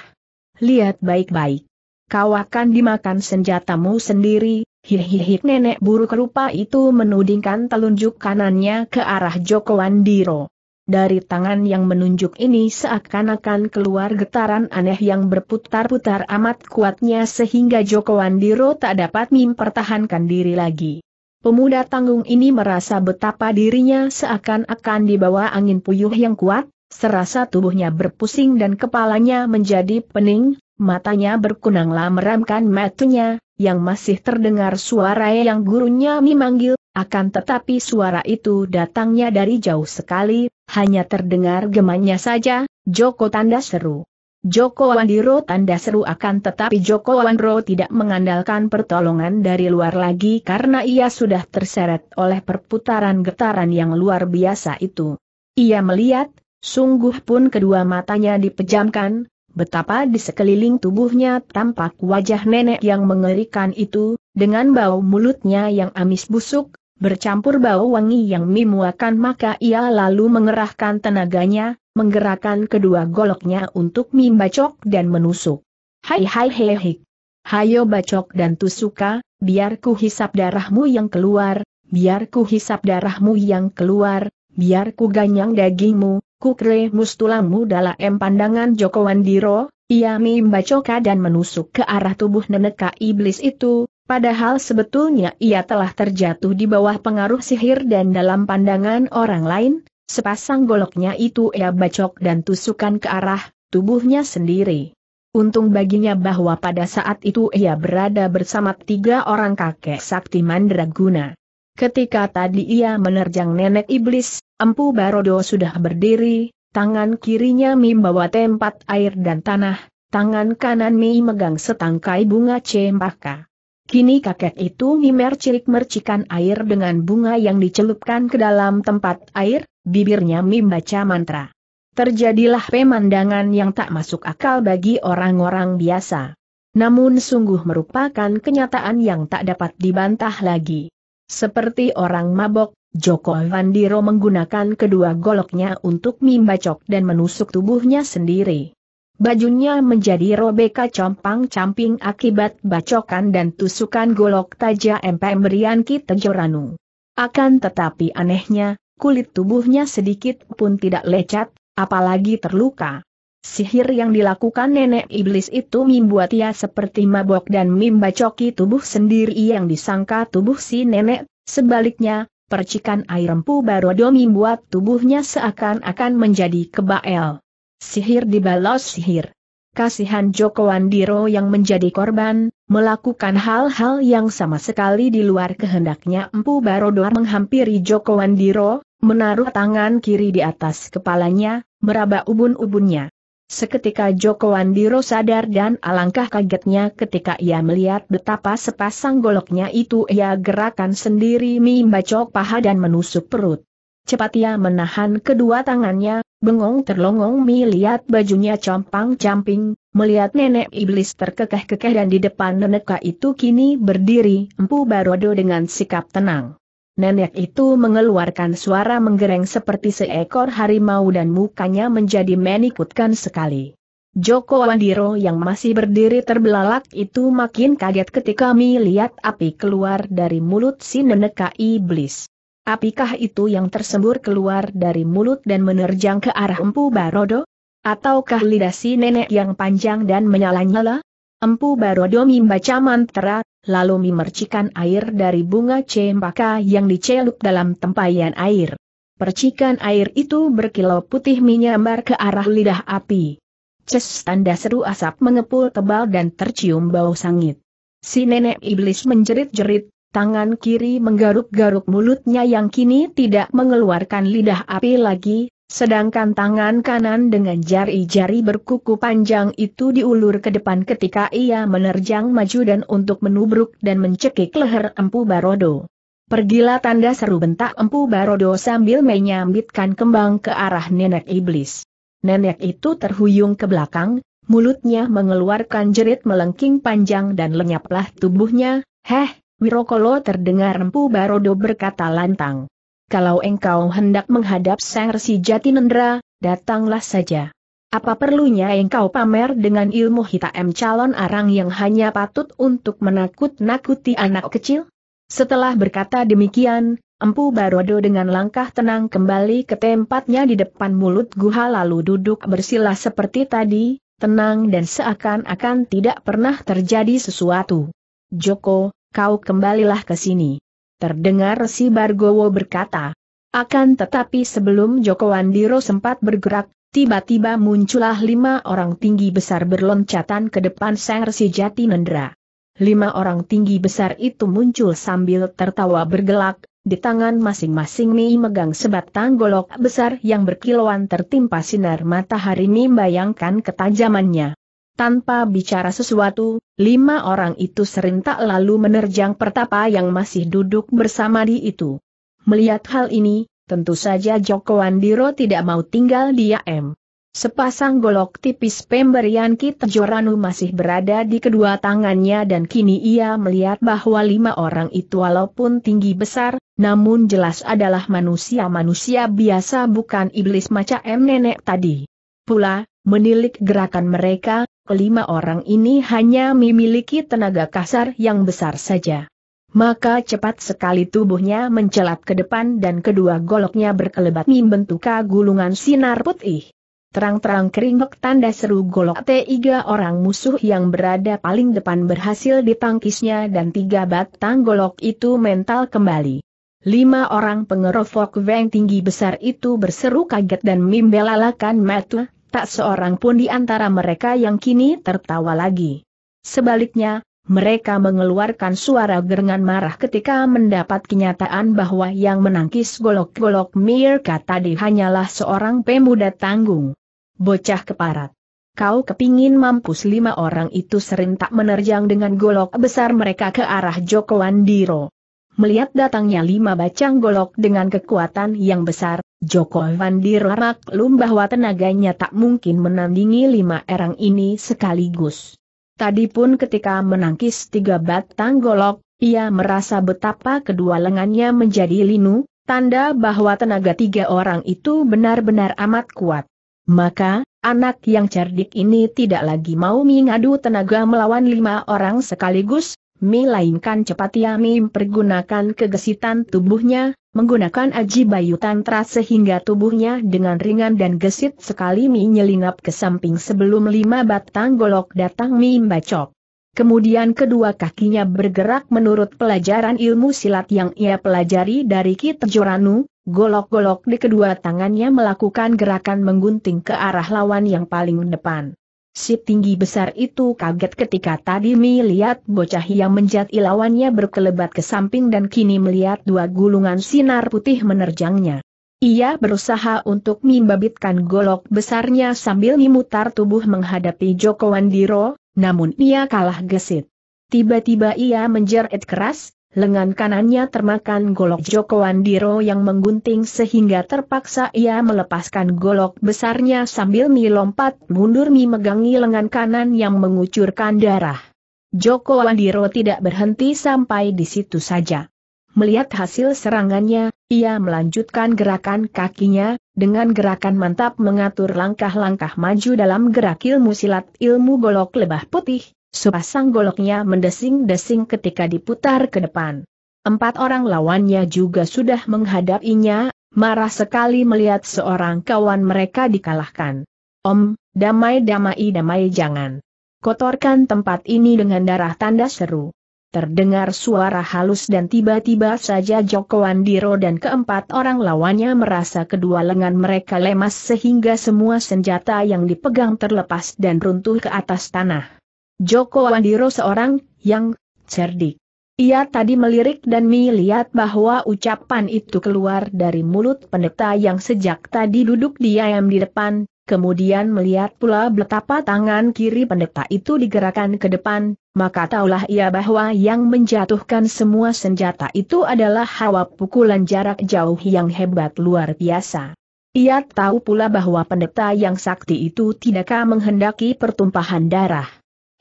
Lihat baik-baik. Kau akan dimakan senjatamu sendiri, hihihih nenek buruk rupa itu menudingkan telunjuk kanannya ke arah Joko Wandiro. Dari tangan yang menunjuk ini seakan-akan keluar getaran aneh yang berputar-putar amat kuatnya sehingga Joko Wandiro tak dapat mempertahankan diri lagi. Pemuda tanggung ini merasa betapa dirinya seakan-akan dibawa angin puyuh yang kuat, serasa tubuhnya berpusing dan kepalanya menjadi pening, matanya berkunanglah meramkan matanya, yang masih terdengar suara yang gurunya memanggil, akan tetapi suara itu datangnya dari jauh sekali, hanya terdengar gemanya saja, Joko tanda seru. Joko Wandiro tanda seru akan tetapi Joko Wandiro tidak mengandalkan pertolongan dari luar lagi karena ia sudah terseret oleh perputaran getaran yang luar biasa itu. Ia melihat, sungguh pun kedua matanya dipejamkan, betapa di sekeliling tubuhnya tampak wajah nenek yang mengerikan itu, dengan bau mulutnya yang amis busuk, bercampur bau wangi yang mimuakan maka ia lalu mengerahkan tenaganya, menggerakkan kedua goloknya untuk membacok dan menusuk. Hai hai hei Hayo bacok dan tusuka, biarku hisap darahmu yang keluar, biarku hisap darahmu yang keluar, biarku ganyang dagingmu, Kukre mustulamu dalam pandangan Joko Wandiro, ia membacoka dan menusuk ke arah tubuh nenekka iblis itu, Padahal sebetulnya ia telah terjatuh di bawah pengaruh sihir dan dalam pandangan orang lain, Sepasang goloknya itu ia bacok dan tusukan ke arah tubuhnya sendiri. Untung baginya bahwa pada saat itu ia berada bersama tiga orang kakek sakti mandraguna. Ketika tadi ia menerjang nenek iblis, Empu Barodo sudah berdiri, tangan kirinya membawa tempat air dan tanah, tangan kanan Mi megang setangkai bunga cempaka. Kini kakek itu ngimer cilik mercikan air dengan bunga yang dicelupkan ke dalam tempat air, bibirnya membaca mantra. Terjadilah pemandangan yang tak masuk akal bagi orang-orang biasa. Namun sungguh merupakan kenyataan yang tak dapat dibantah lagi. Seperti orang mabok, Joko Vandiro menggunakan kedua goloknya untuk mimbacok dan menusuk tubuhnya sendiri. Bajunya menjadi robeka compang-camping akibat bacokan dan tusukan golok taja MP Brian Kitejoranu. Akan tetapi anehnya, kulit tubuhnya sedikit pun tidak lecet, apalagi terluka. Sihir yang dilakukan nenek iblis itu membuat ia seperti mabok dan membacoki tubuh sendiri yang disangka tubuh si nenek, sebaliknya, percikan air empu barodo membuat tubuhnya seakan-akan menjadi kebael. Sihir dibalas sihir. Kasihan Joko Andiro yang menjadi korban, melakukan hal-hal yang sama sekali di luar kehendaknya Empu Barodor menghampiri Joko Andiro, menaruh tangan kiri di atas kepalanya, meraba ubun-ubunnya. Seketika Joko Andiro sadar dan alangkah kagetnya ketika ia melihat betapa sepasang goloknya itu ia gerakan sendiri mimbacok paha dan menusuk perut. Cepat ia menahan kedua tangannya, Bengong terlongong lihat bajunya compang-camping, melihat nenek iblis terkekeh-kekeh dan di depan neneka itu kini berdiri Empu Barodo dengan sikap tenang. Nenek itu mengeluarkan suara menggereng seperti seekor harimau dan mukanya menjadi menikutkan sekali. Joko Wandiro yang masih berdiri terbelalak itu makin kaget ketika Mi melihat api keluar dari mulut si nenekka iblis. Apakah itu yang tersembur keluar dari mulut dan menerjang ke arah Empu Barodo? Ataukah lidah si nenek yang panjang dan menyala-nyala? Empu Barodo membaca mantra, lalu memercikan air dari bunga cempaka yang dicelup dalam tempayan air. Percikan air itu berkilau putih menyambar ke arah lidah api. Ces tanda seru asap mengepul tebal dan tercium bau sangit. Si nenek iblis menjerit-jerit, Tangan kiri menggaruk-garuk mulutnya yang kini tidak mengeluarkan lidah api lagi, sedangkan tangan kanan dengan jari-jari berkuku panjang itu diulur ke depan ketika ia menerjang maju dan untuk menubruk dan mencekik leher Empu Barodo. Pergilah tanda seru bentak Empu Barodo sambil menyambitkan kembang ke arah nenek iblis. Nenek itu terhuyung ke belakang, mulutnya mengeluarkan jerit melengking panjang dan lenyaplah tubuhnya, heh, Wirokolo terdengar Empu Barodo berkata lantang. Kalau engkau hendak menghadap Sang Resi Jatinendra, datanglah saja. Apa perlunya engkau pamer dengan ilmu hitam calon arang yang hanya patut untuk menakut-nakuti anak kecil? Setelah berkata demikian, Empu Barodo dengan langkah tenang kembali ke tempatnya di depan mulut guha lalu duduk bersila seperti tadi, tenang dan seakan-akan tidak pernah terjadi sesuatu. Joko, kau kembalilah ke sini. Terdengar si Bargowo berkata. Akan tetapi sebelum Joko Wandiro sempat bergerak, tiba-tiba muncullah lima orang tinggi besar berloncatan ke depan Sang Resi Jatinendra. Lima orang tinggi besar itu muncul sambil tertawa bergelak, di tangan masing-masing Mi megang sebatang golok besar yang berkilauan tertimpa sinar matahari Mi bayangkan ketajamannya. Tanpa bicara sesuatu, lima orang itu serentak lalu menerjang pertapa yang masih duduk bersama di itu. Melihat hal ini, tentu saja Joko Andiro tidak mau tinggal di AM. Sepasang golok tipis pemberian Kit Joranu masih berada di kedua tangannya dan kini ia melihat bahwa lima orang itu walaupun tinggi besar, namun jelas adalah manusia-manusia biasa bukan iblis macam nenek tadi. Pula, Menilik gerakan mereka, kelima orang ini hanya memiliki tenaga kasar yang besar saja. Maka cepat sekali tubuhnya mencelat ke depan dan kedua goloknya berkelebat membentuk gulungan sinar putih. Terang-terang keringok tanda seru golok tiga orang musuh yang berada paling depan berhasil ditangkisnya dan tiga batang golok itu mental kembali. Lima orang pengerofok veng tinggi besar itu berseru kaget dan membelalakan mata, tak seorang pun di antara mereka yang kini tertawa lagi. Sebaliknya, mereka mengeluarkan suara gerengan marah ketika mendapat kenyataan bahwa yang menangkis golok-golok Mirka tadi hanyalah seorang pemuda tanggung. Bocah keparat. Kau kepingin mampus lima orang itu serentak menerjang dengan golok besar mereka ke arah Joko Andiro. Melihat datangnya lima bacang golok dengan kekuatan yang besar, Joko Vandir maklum bahwa tenaganya tak mungkin menandingi lima erang ini sekaligus. Tadi pun ketika menangkis tiga batang golok, ia merasa betapa kedua lengannya menjadi linu, tanda bahwa tenaga tiga orang itu benar-benar amat kuat. Maka, anak yang cerdik ini tidak lagi mau mengadu tenaga melawan lima orang sekaligus, melainkan cepat ia mempergunakan kegesitan tubuhnya, menggunakan aji bayu tantra sehingga tubuhnya dengan ringan dan gesit sekali Mi nyelinap ke samping sebelum lima batang golok datang Mi bacok. Kemudian kedua kakinya bergerak menurut pelajaran ilmu silat yang ia pelajari dari Kitjoranu, golok-golok di kedua tangannya melakukan gerakan menggunting ke arah lawan yang paling depan. Si tinggi besar itu kaget ketika tadi melihat bocah yang menjadi ilawannya berkelebat ke samping dan kini melihat dua gulungan sinar putih menerjangnya. Ia berusaha untuk membabitkan golok besarnya sambil memutar tubuh menghadapi Joko Wandiro, namun ia kalah gesit. Tiba-tiba ia menjerit keras, lengan kanannya termakan golok Joko Andiro yang menggunting sehingga terpaksa ia melepaskan golok besarnya sambil Mi lompat mundur Mi megangi lengan kanan yang mengucurkan darah. Joko Andiro tidak berhenti sampai di situ saja. Melihat hasil serangannya, ia melanjutkan gerakan kakinya, dengan gerakan mantap mengatur langkah-langkah maju dalam gerak ilmu silat ilmu golok lebah putih, Sepasang goloknya mendesing-desing ketika diputar ke depan. Empat orang lawannya juga sudah menghadapinya, marah sekali melihat seorang kawan mereka dikalahkan. Om, damai-damai damai jangan. Kotorkan tempat ini dengan darah tanda seru. Terdengar suara halus dan tiba-tiba saja Joko Wandiro dan keempat orang lawannya merasa kedua lengan mereka lemas sehingga semua senjata yang dipegang terlepas dan runtuh ke atas tanah. Joko Wandiro seorang yang cerdik. Ia tadi melirik dan melihat bahwa ucapan itu keluar dari mulut pendeta yang sejak tadi duduk di ayam di depan, kemudian melihat pula betapa tangan kiri pendeta itu digerakkan ke depan, maka taulah ia bahwa yang menjatuhkan semua senjata itu adalah hawa pukulan jarak jauh yang hebat luar biasa. Ia tahu pula bahwa pendeta yang sakti itu tidakkah menghendaki pertumpahan darah.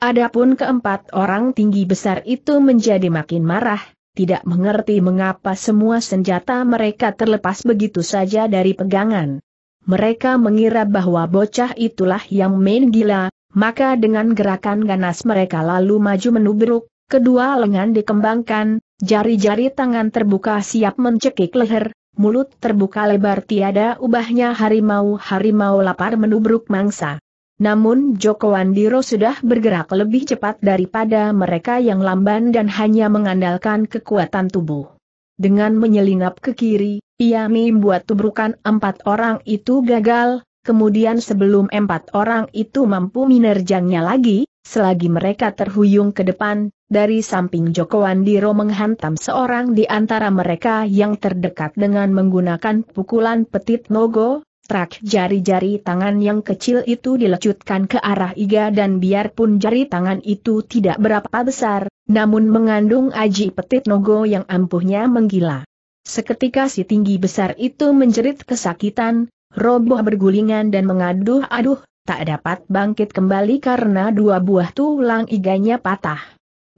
Adapun keempat orang tinggi besar itu menjadi makin marah, tidak mengerti mengapa semua senjata mereka terlepas begitu saja dari pegangan. Mereka mengira bahwa bocah itulah yang main gila, maka dengan gerakan ganas mereka lalu maju menubruk, kedua lengan dikembangkan, jari-jari tangan terbuka siap mencekik leher, mulut terbuka lebar tiada ubahnya harimau-harimau lapar menubruk mangsa. Namun Joko Wandiro sudah bergerak lebih cepat daripada mereka yang lamban dan hanya mengandalkan kekuatan tubuh. Dengan menyelinap ke kiri, ia membuat tubrukan empat orang itu gagal, kemudian sebelum empat orang itu mampu menerjangnya lagi, selagi mereka terhuyung ke depan, dari samping Joko Wandiro menghantam seorang di antara mereka yang terdekat dengan menggunakan pukulan petit nogo, Trak jari-jari tangan yang kecil itu dilecutkan ke arah iga dan biarpun jari tangan itu tidak berapa besar, namun mengandung aji petit nogo yang ampuhnya menggila. Seketika si tinggi besar itu menjerit kesakitan, roboh bergulingan dan mengaduh-aduh, tak dapat bangkit kembali karena dua buah tulang iganya patah.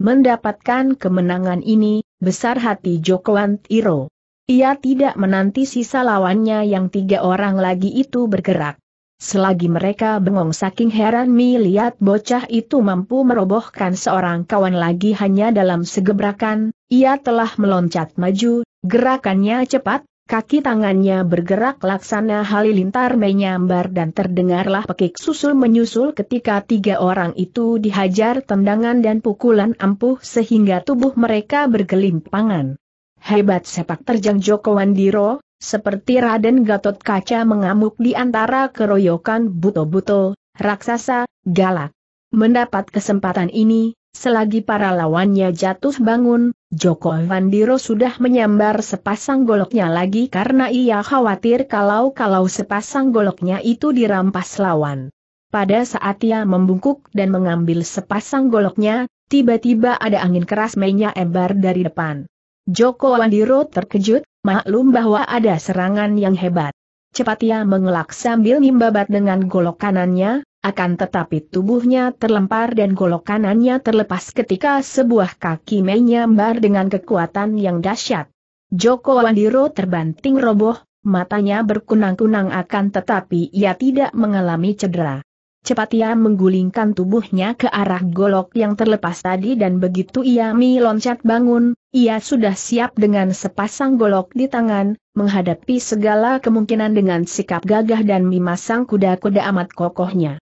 Mendapatkan kemenangan ini, besar hati Jokoan Tiro. Ia tidak menanti sisa lawannya yang tiga orang lagi itu bergerak. Selagi mereka bengong saking heran melihat bocah itu mampu merobohkan seorang kawan lagi hanya dalam segebrakan, ia telah meloncat maju, gerakannya cepat, kaki tangannya bergerak laksana halilintar menyambar dan terdengarlah pekik susul menyusul ketika tiga orang itu dihajar tendangan dan pukulan ampuh sehingga tubuh mereka bergelimpangan. Hebat sepak terjang Joko Wandiro, seperti Raden Gatot Kaca mengamuk di antara keroyokan buto-buto, raksasa, galak. Mendapat kesempatan ini, selagi para lawannya jatuh bangun, Joko Wandiro sudah menyambar sepasang goloknya lagi karena ia khawatir kalau-kalau sepasang goloknya itu dirampas lawan. Pada saat ia membungkuk dan mengambil sepasang goloknya, tiba-tiba ada angin keras menyebar dari depan. Joko Wandiro terkejut, maklum bahwa ada serangan yang hebat. Cepat ia mengelak sambil nimbabat dengan golok kanannya, akan tetapi tubuhnya terlempar dan golok kanannya terlepas ketika sebuah kaki menyambar dengan kekuatan yang dahsyat. Joko Wandiro terbanting roboh, matanya berkunang-kunang akan tetapi ia tidak mengalami cedera. Cepat ia menggulingkan tubuhnya ke arah golok yang terlepas tadi dan begitu ia meloncat bangun, ia sudah siap dengan sepasang golok di tangan, menghadapi segala kemungkinan dengan sikap gagah dan memasang kuda-kuda amat kokohnya.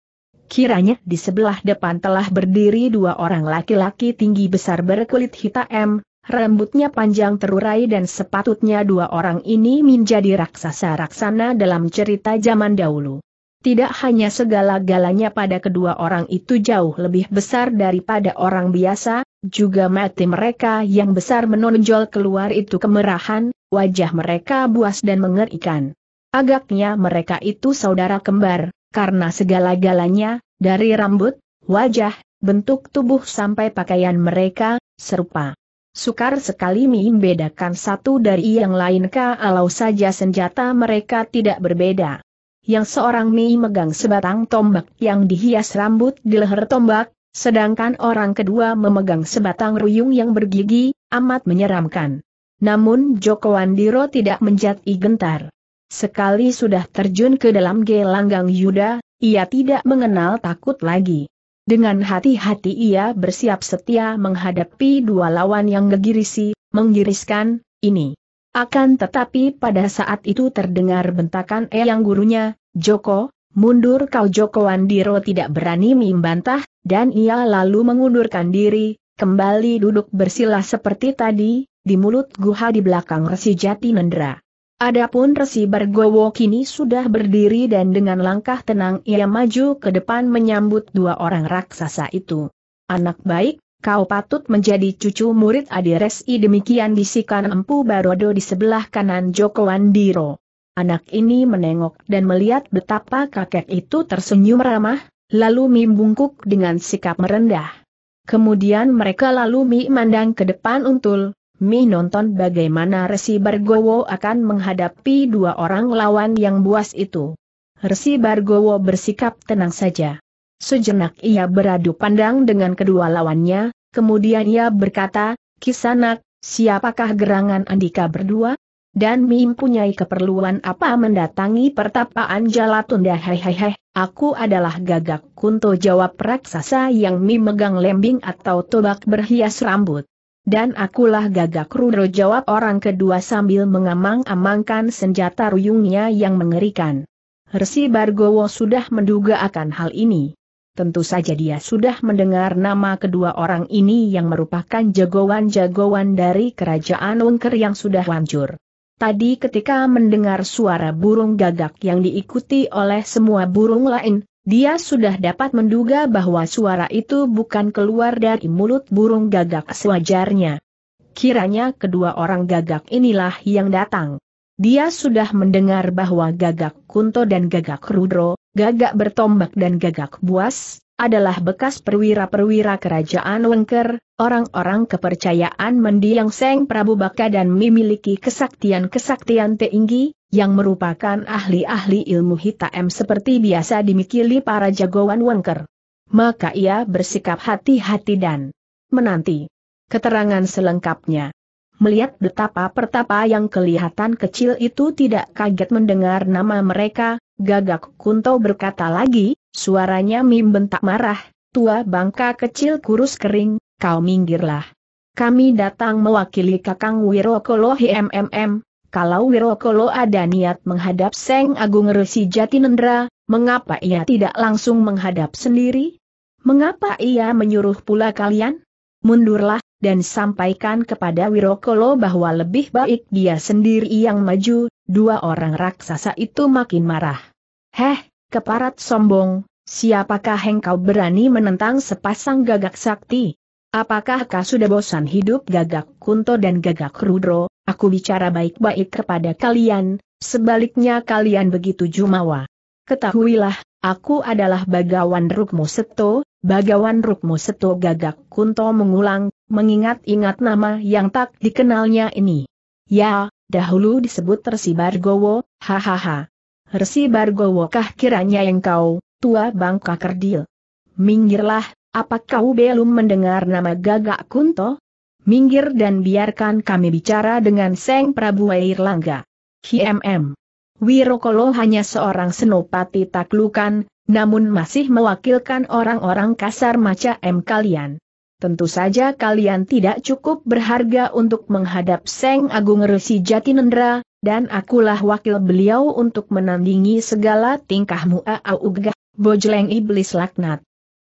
Kiranya di sebelah depan telah berdiri dua orang laki-laki tinggi besar berkulit hitam, rambutnya panjang terurai dan sepatutnya dua orang ini menjadi raksasa-raksana dalam cerita zaman dahulu. Tidak hanya segala-galanya pada kedua orang itu jauh lebih besar daripada orang biasa, juga mati mereka yang besar menonjol keluar itu kemerahan, wajah mereka buas dan mengerikan. Agaknya mereka itu saudara kembar, karena segala-galanya, dari rambut, wajah, bentuk tubuh sampai pakaian mereka, serupa. Sukar sekali membedakan satu dari yang lain kalau saja senjata mereka tidak berbeda yang seorang Mei megang sebatang tombak yang dihias rambut di leher tombak, sedangkan orang kedua memegang sebatang ruyung yang bergigi, amat menyeramkan. Namun Joko Wandiro tidak menjadi gentar. Sekali sudah terjun ke dalam gelanggang Yuda, ia tidak mengenal takut lagi. Dengan hati-hati ia bersiap setia menghadapi dua lawan yang gegirisi, menggiriskan, ini. Akan tetapi pada saat itu terdengar bentakan eyang gurunya, Joko, mundur kau Joko Wandiro tidak berani membantah, dan ia lalu mengundurkan diri, kembali duduk bersila seperti tadi, di mulut guha di belakang Resi Jati Nendra. Adapun Resi Bergowo kini sudah berdiri dan dengan langkah tenang ia maju ke depan menyambut dua orang raksasa itu. Anak baik, kau patut menjadi cucu murid Adi Resi demikian bisikan Empu Barodo di sebelah kanan Joko Andiro. Anak ini menengok dan melihat betapa kakek itu tersenyum ramah, lalu membungkuk dengan sikap merendah. Kemudian mereka lalu mi mandang ke depan untul, mi nonton bagaimana Resi Bargowo akan menghadapi dua orang lawan yang buas itu. Resi Bargowo bersikap tenang saja. Sejenak ia beradu pandang dengan kedua lawannya, kemudian ia berkata, Kisanak, siapakah gerangan Andika berdua? Dan mim mempunyai keperluan apa mendatangi pertapaan Jalatunda hehehe, aku adalah gagak kunto jawab raksasa yang memegang lembing atau tobak berhias rambut. Dan akulah gagak rudro jawab orang kedua sambil mengamang-amangkan senjata ruyungnya yang mengerikan. Resi Bargowo sudah menduga akan hal ini tentu saja dia sudah mendengar nama kedua orang ini yang merupakan jagoan-jagoan dari kerajaan Wengker yang sudah hancur. Tadi ketika mendengar suara burung gagak yang diikuti oleh semua burung lain, dia sudah dapat menduga bahwa suara itu bukan keluar dari mulut burung gagak sewajarnya. Kiranya kedua orang gagak inilah yang datang. Dia sudah mendengar bahwa gagak Kunto dan gagak Rudro, gagak bertombak dan gagak buas, adalah bekas perwira-perwira kerajaan Wengker, orang-orang kepercayaan mendiang Seng Prabu Baka dan memiliki kesaktian-kesaktian tinggi, yang merupakan ahli-ahli ilmu hitam seperti biasa dimikili para jagoan Wengker. Maka ia bersikap hati-hati dan menanti keterangan selengkapnya. Melihat betapa pertapa yang kelihatan kecil itu tidak kaget mendengar nama mereka, Gagak Kunto berkata lagi, suaranya mim bentak marah, tua bangka kecil kurus kering, kau minggirlah. Kami datang mewakili Kakang Wirokolo HMMM, kalau Wirokolo ada niat menghadap Seng Agung Resi Jatinendra, mengapa ia tidak langsung menghadap sendiri? Mengapa ia menyuruh pula kalian? Mundurlah, dan sampaikan kepada Wirokolo bahwa lebih baik dia sendiri yang maju, dua orang raksasa itu makin marah. Heh, keparat sombong, siapakah engkau berani menentang sepasang gagak sakti? Apakah kau sudah bosan hidup gagak kunto dan gagak rudro, aku bicara baik-baik kepada kalian, sebaliknya kalian begitu jumawa. Ketahuilah, aku adalah bagawan Rukmo seto, Bagawan Rukmo Seto Gagak Kunto mengulang, mengingat-ingat nama yang tak dikenalnya ini. Ya, dahulu disebut Tersibar Gowo, hahaha. Resi Bargowo kah kiranya engkau, tua bangka kerdil? Minggirlah, apa kau belum mendengar nama gagak kunto? Minggir dan biarkan kami bicara dengan Seng Prabu Airlangga. HMM. Wirokolo hanya seorang senopati taklukan, namun masih mewakilkan orang-orang kasar maca M kalian. Tentu saja kalian tidak cukup berharga untuk menghadap Seng Agung Resi Jatinendra, dan akulah wakil beliau untuk menandingi segala tingkahmu augah, bojleng iblis laknat.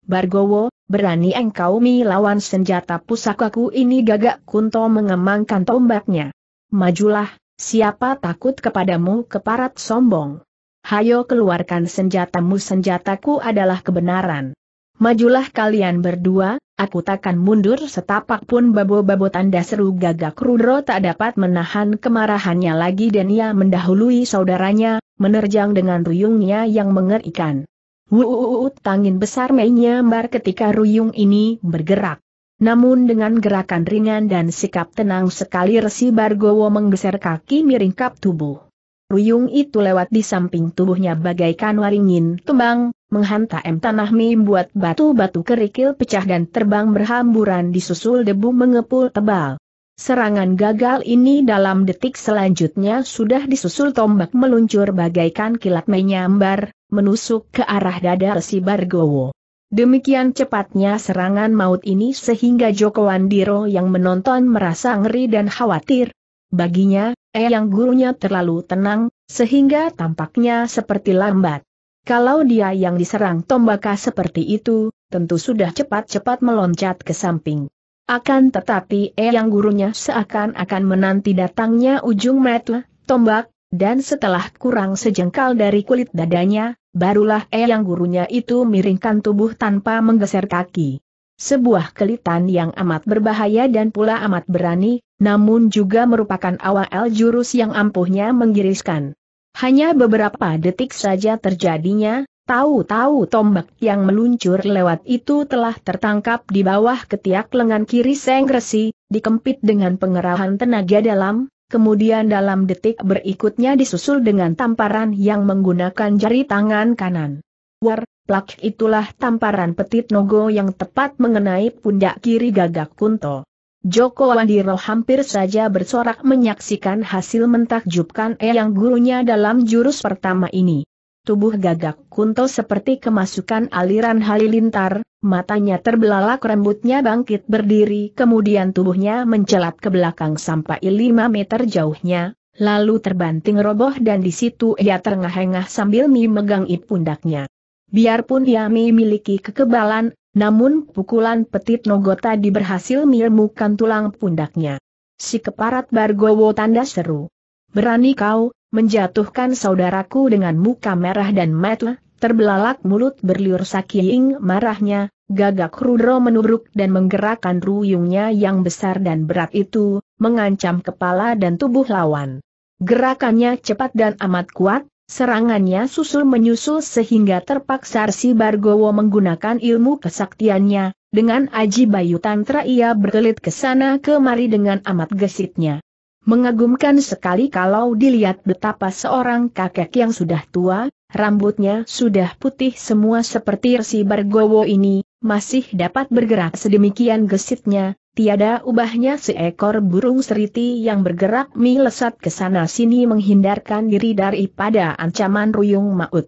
Bargowo, berani engkau lawan senjata pusakaku ini gagak kunto mengemangkan tombaknya. Majulah, siapa takut kepadamu keparat sombong. Hayo keluarkan senjatamu senjataku adalah kebenaran. Majulah kalian berdua, aku takkan mundur setapak pun babo-babo tanda seru gagak Rudro tak dapat menahan kemarahannya lagi dan ia mendahului saudaranya, menerjang dengan ruyungnya yang mengerikan. Wuuut tangin besar mainnya mbar ketika ruyung ini bergerak. Namun dengan gerakan ringan dan sikap tenang sekali Resi Bargowo menggeser kaki miring miringkap tubuh. Ruyung itu lewat di samping tubuhnya bagaikan waringin tumbang, menghantam tanah buat batu-batu kerikil pecah dan terbang berhamburan disusul debu mengepul tebal. Serangan gagal ini dalam detik selanjutnya sudah disusul tombak meluncur bagaikan kilat menyambar, menusuk ke arah dada Resi Bargowo. Demikian cepatnya serangan maut ini sehingga Joko Wandiro yang menonton merasa ngeri dan khawatir, Baginya, Eyang gurunya terlalu tenang, sehingga tampaknya seperti lambat. Kalau dia yang diserang tombaka seperti itu, tentu sudah cepat-cepat meloncat ke samping. Akan tetapi Eyang gurunya seakan-akan menanti datangnya ujung metu, tombak, dan setelah kurang sejengkal dari kulit dadanya, barulah Eyang gurunya itu miringkan tubuh tanpa menggeser kaki. Sebuah kelitan yang amat berbahaya dan pula amat berani, namun juga merupakan awal jurus yang ampuhnya menggiriskan. Hanya beberapa detik saja terjadinya, tahu-tahu tombak yang meluncur lewat itu telah tertangkap di bawah ketiak lengan kiri Seng Resi, dikempit dengan pengerahan tenaga dalam, kemudian dalam detik berikutnya disusul dengan tamparan yang menggunakan jari tangan kanan. War, plak itulah tamparan petit nogo yang tepat mengenai pundak kiri gagak kunto. Joko Wandiro hampir saja bersorak menyaksikan hasil mentakjubkan Eyang gurunya dalam jurus pertama ini. Tubuh gagak Kunto seperti kemasukan aliran halilintar, matanya terbelalak rambutnya bangkit berdiri kemudian tubuhnya mencelat ke belakang sampai 5 meter jauhnya, lalu terbanting roboh dan di situ ia terengah-engah sambil memegang pundaknya. Biarpun ia memiliki kekebalan namun pukulan petit nogo tadi berhasil menyermukan tulang pundaknya. Si keparat Bargowo tanda seru. Berani kau, menjatuhkan saudaraku dengan muka merah dan mata, terbelalak mulut berliur saking marahnya, gagak Rudro menubruk dan menggerakkan ruyungnya yang besar dan berat itu, mengancam kepala dan tubuh lawan. Gerakannya cepat dan amat kuat, Serangannya susul menyusul sehingga terpaksa si Bargowo menggunakan ilmu kesaktiannya, dengan Aji Bayu Tantra ia berkelit ke sana kemari dengan amat gesitnya. Mengagumkan sekali kalau dilihat betapa seorang kakek yang sudah tua, rambutnya sudah putih semua seperti si Bargowo ini, masih dapat bergerak sedemikian gesitnya, Tiada ubahnya seekor burung seriti yang bergerak melesat ke sana sini menghindarkan diri dari pada ancaman ruyung maut.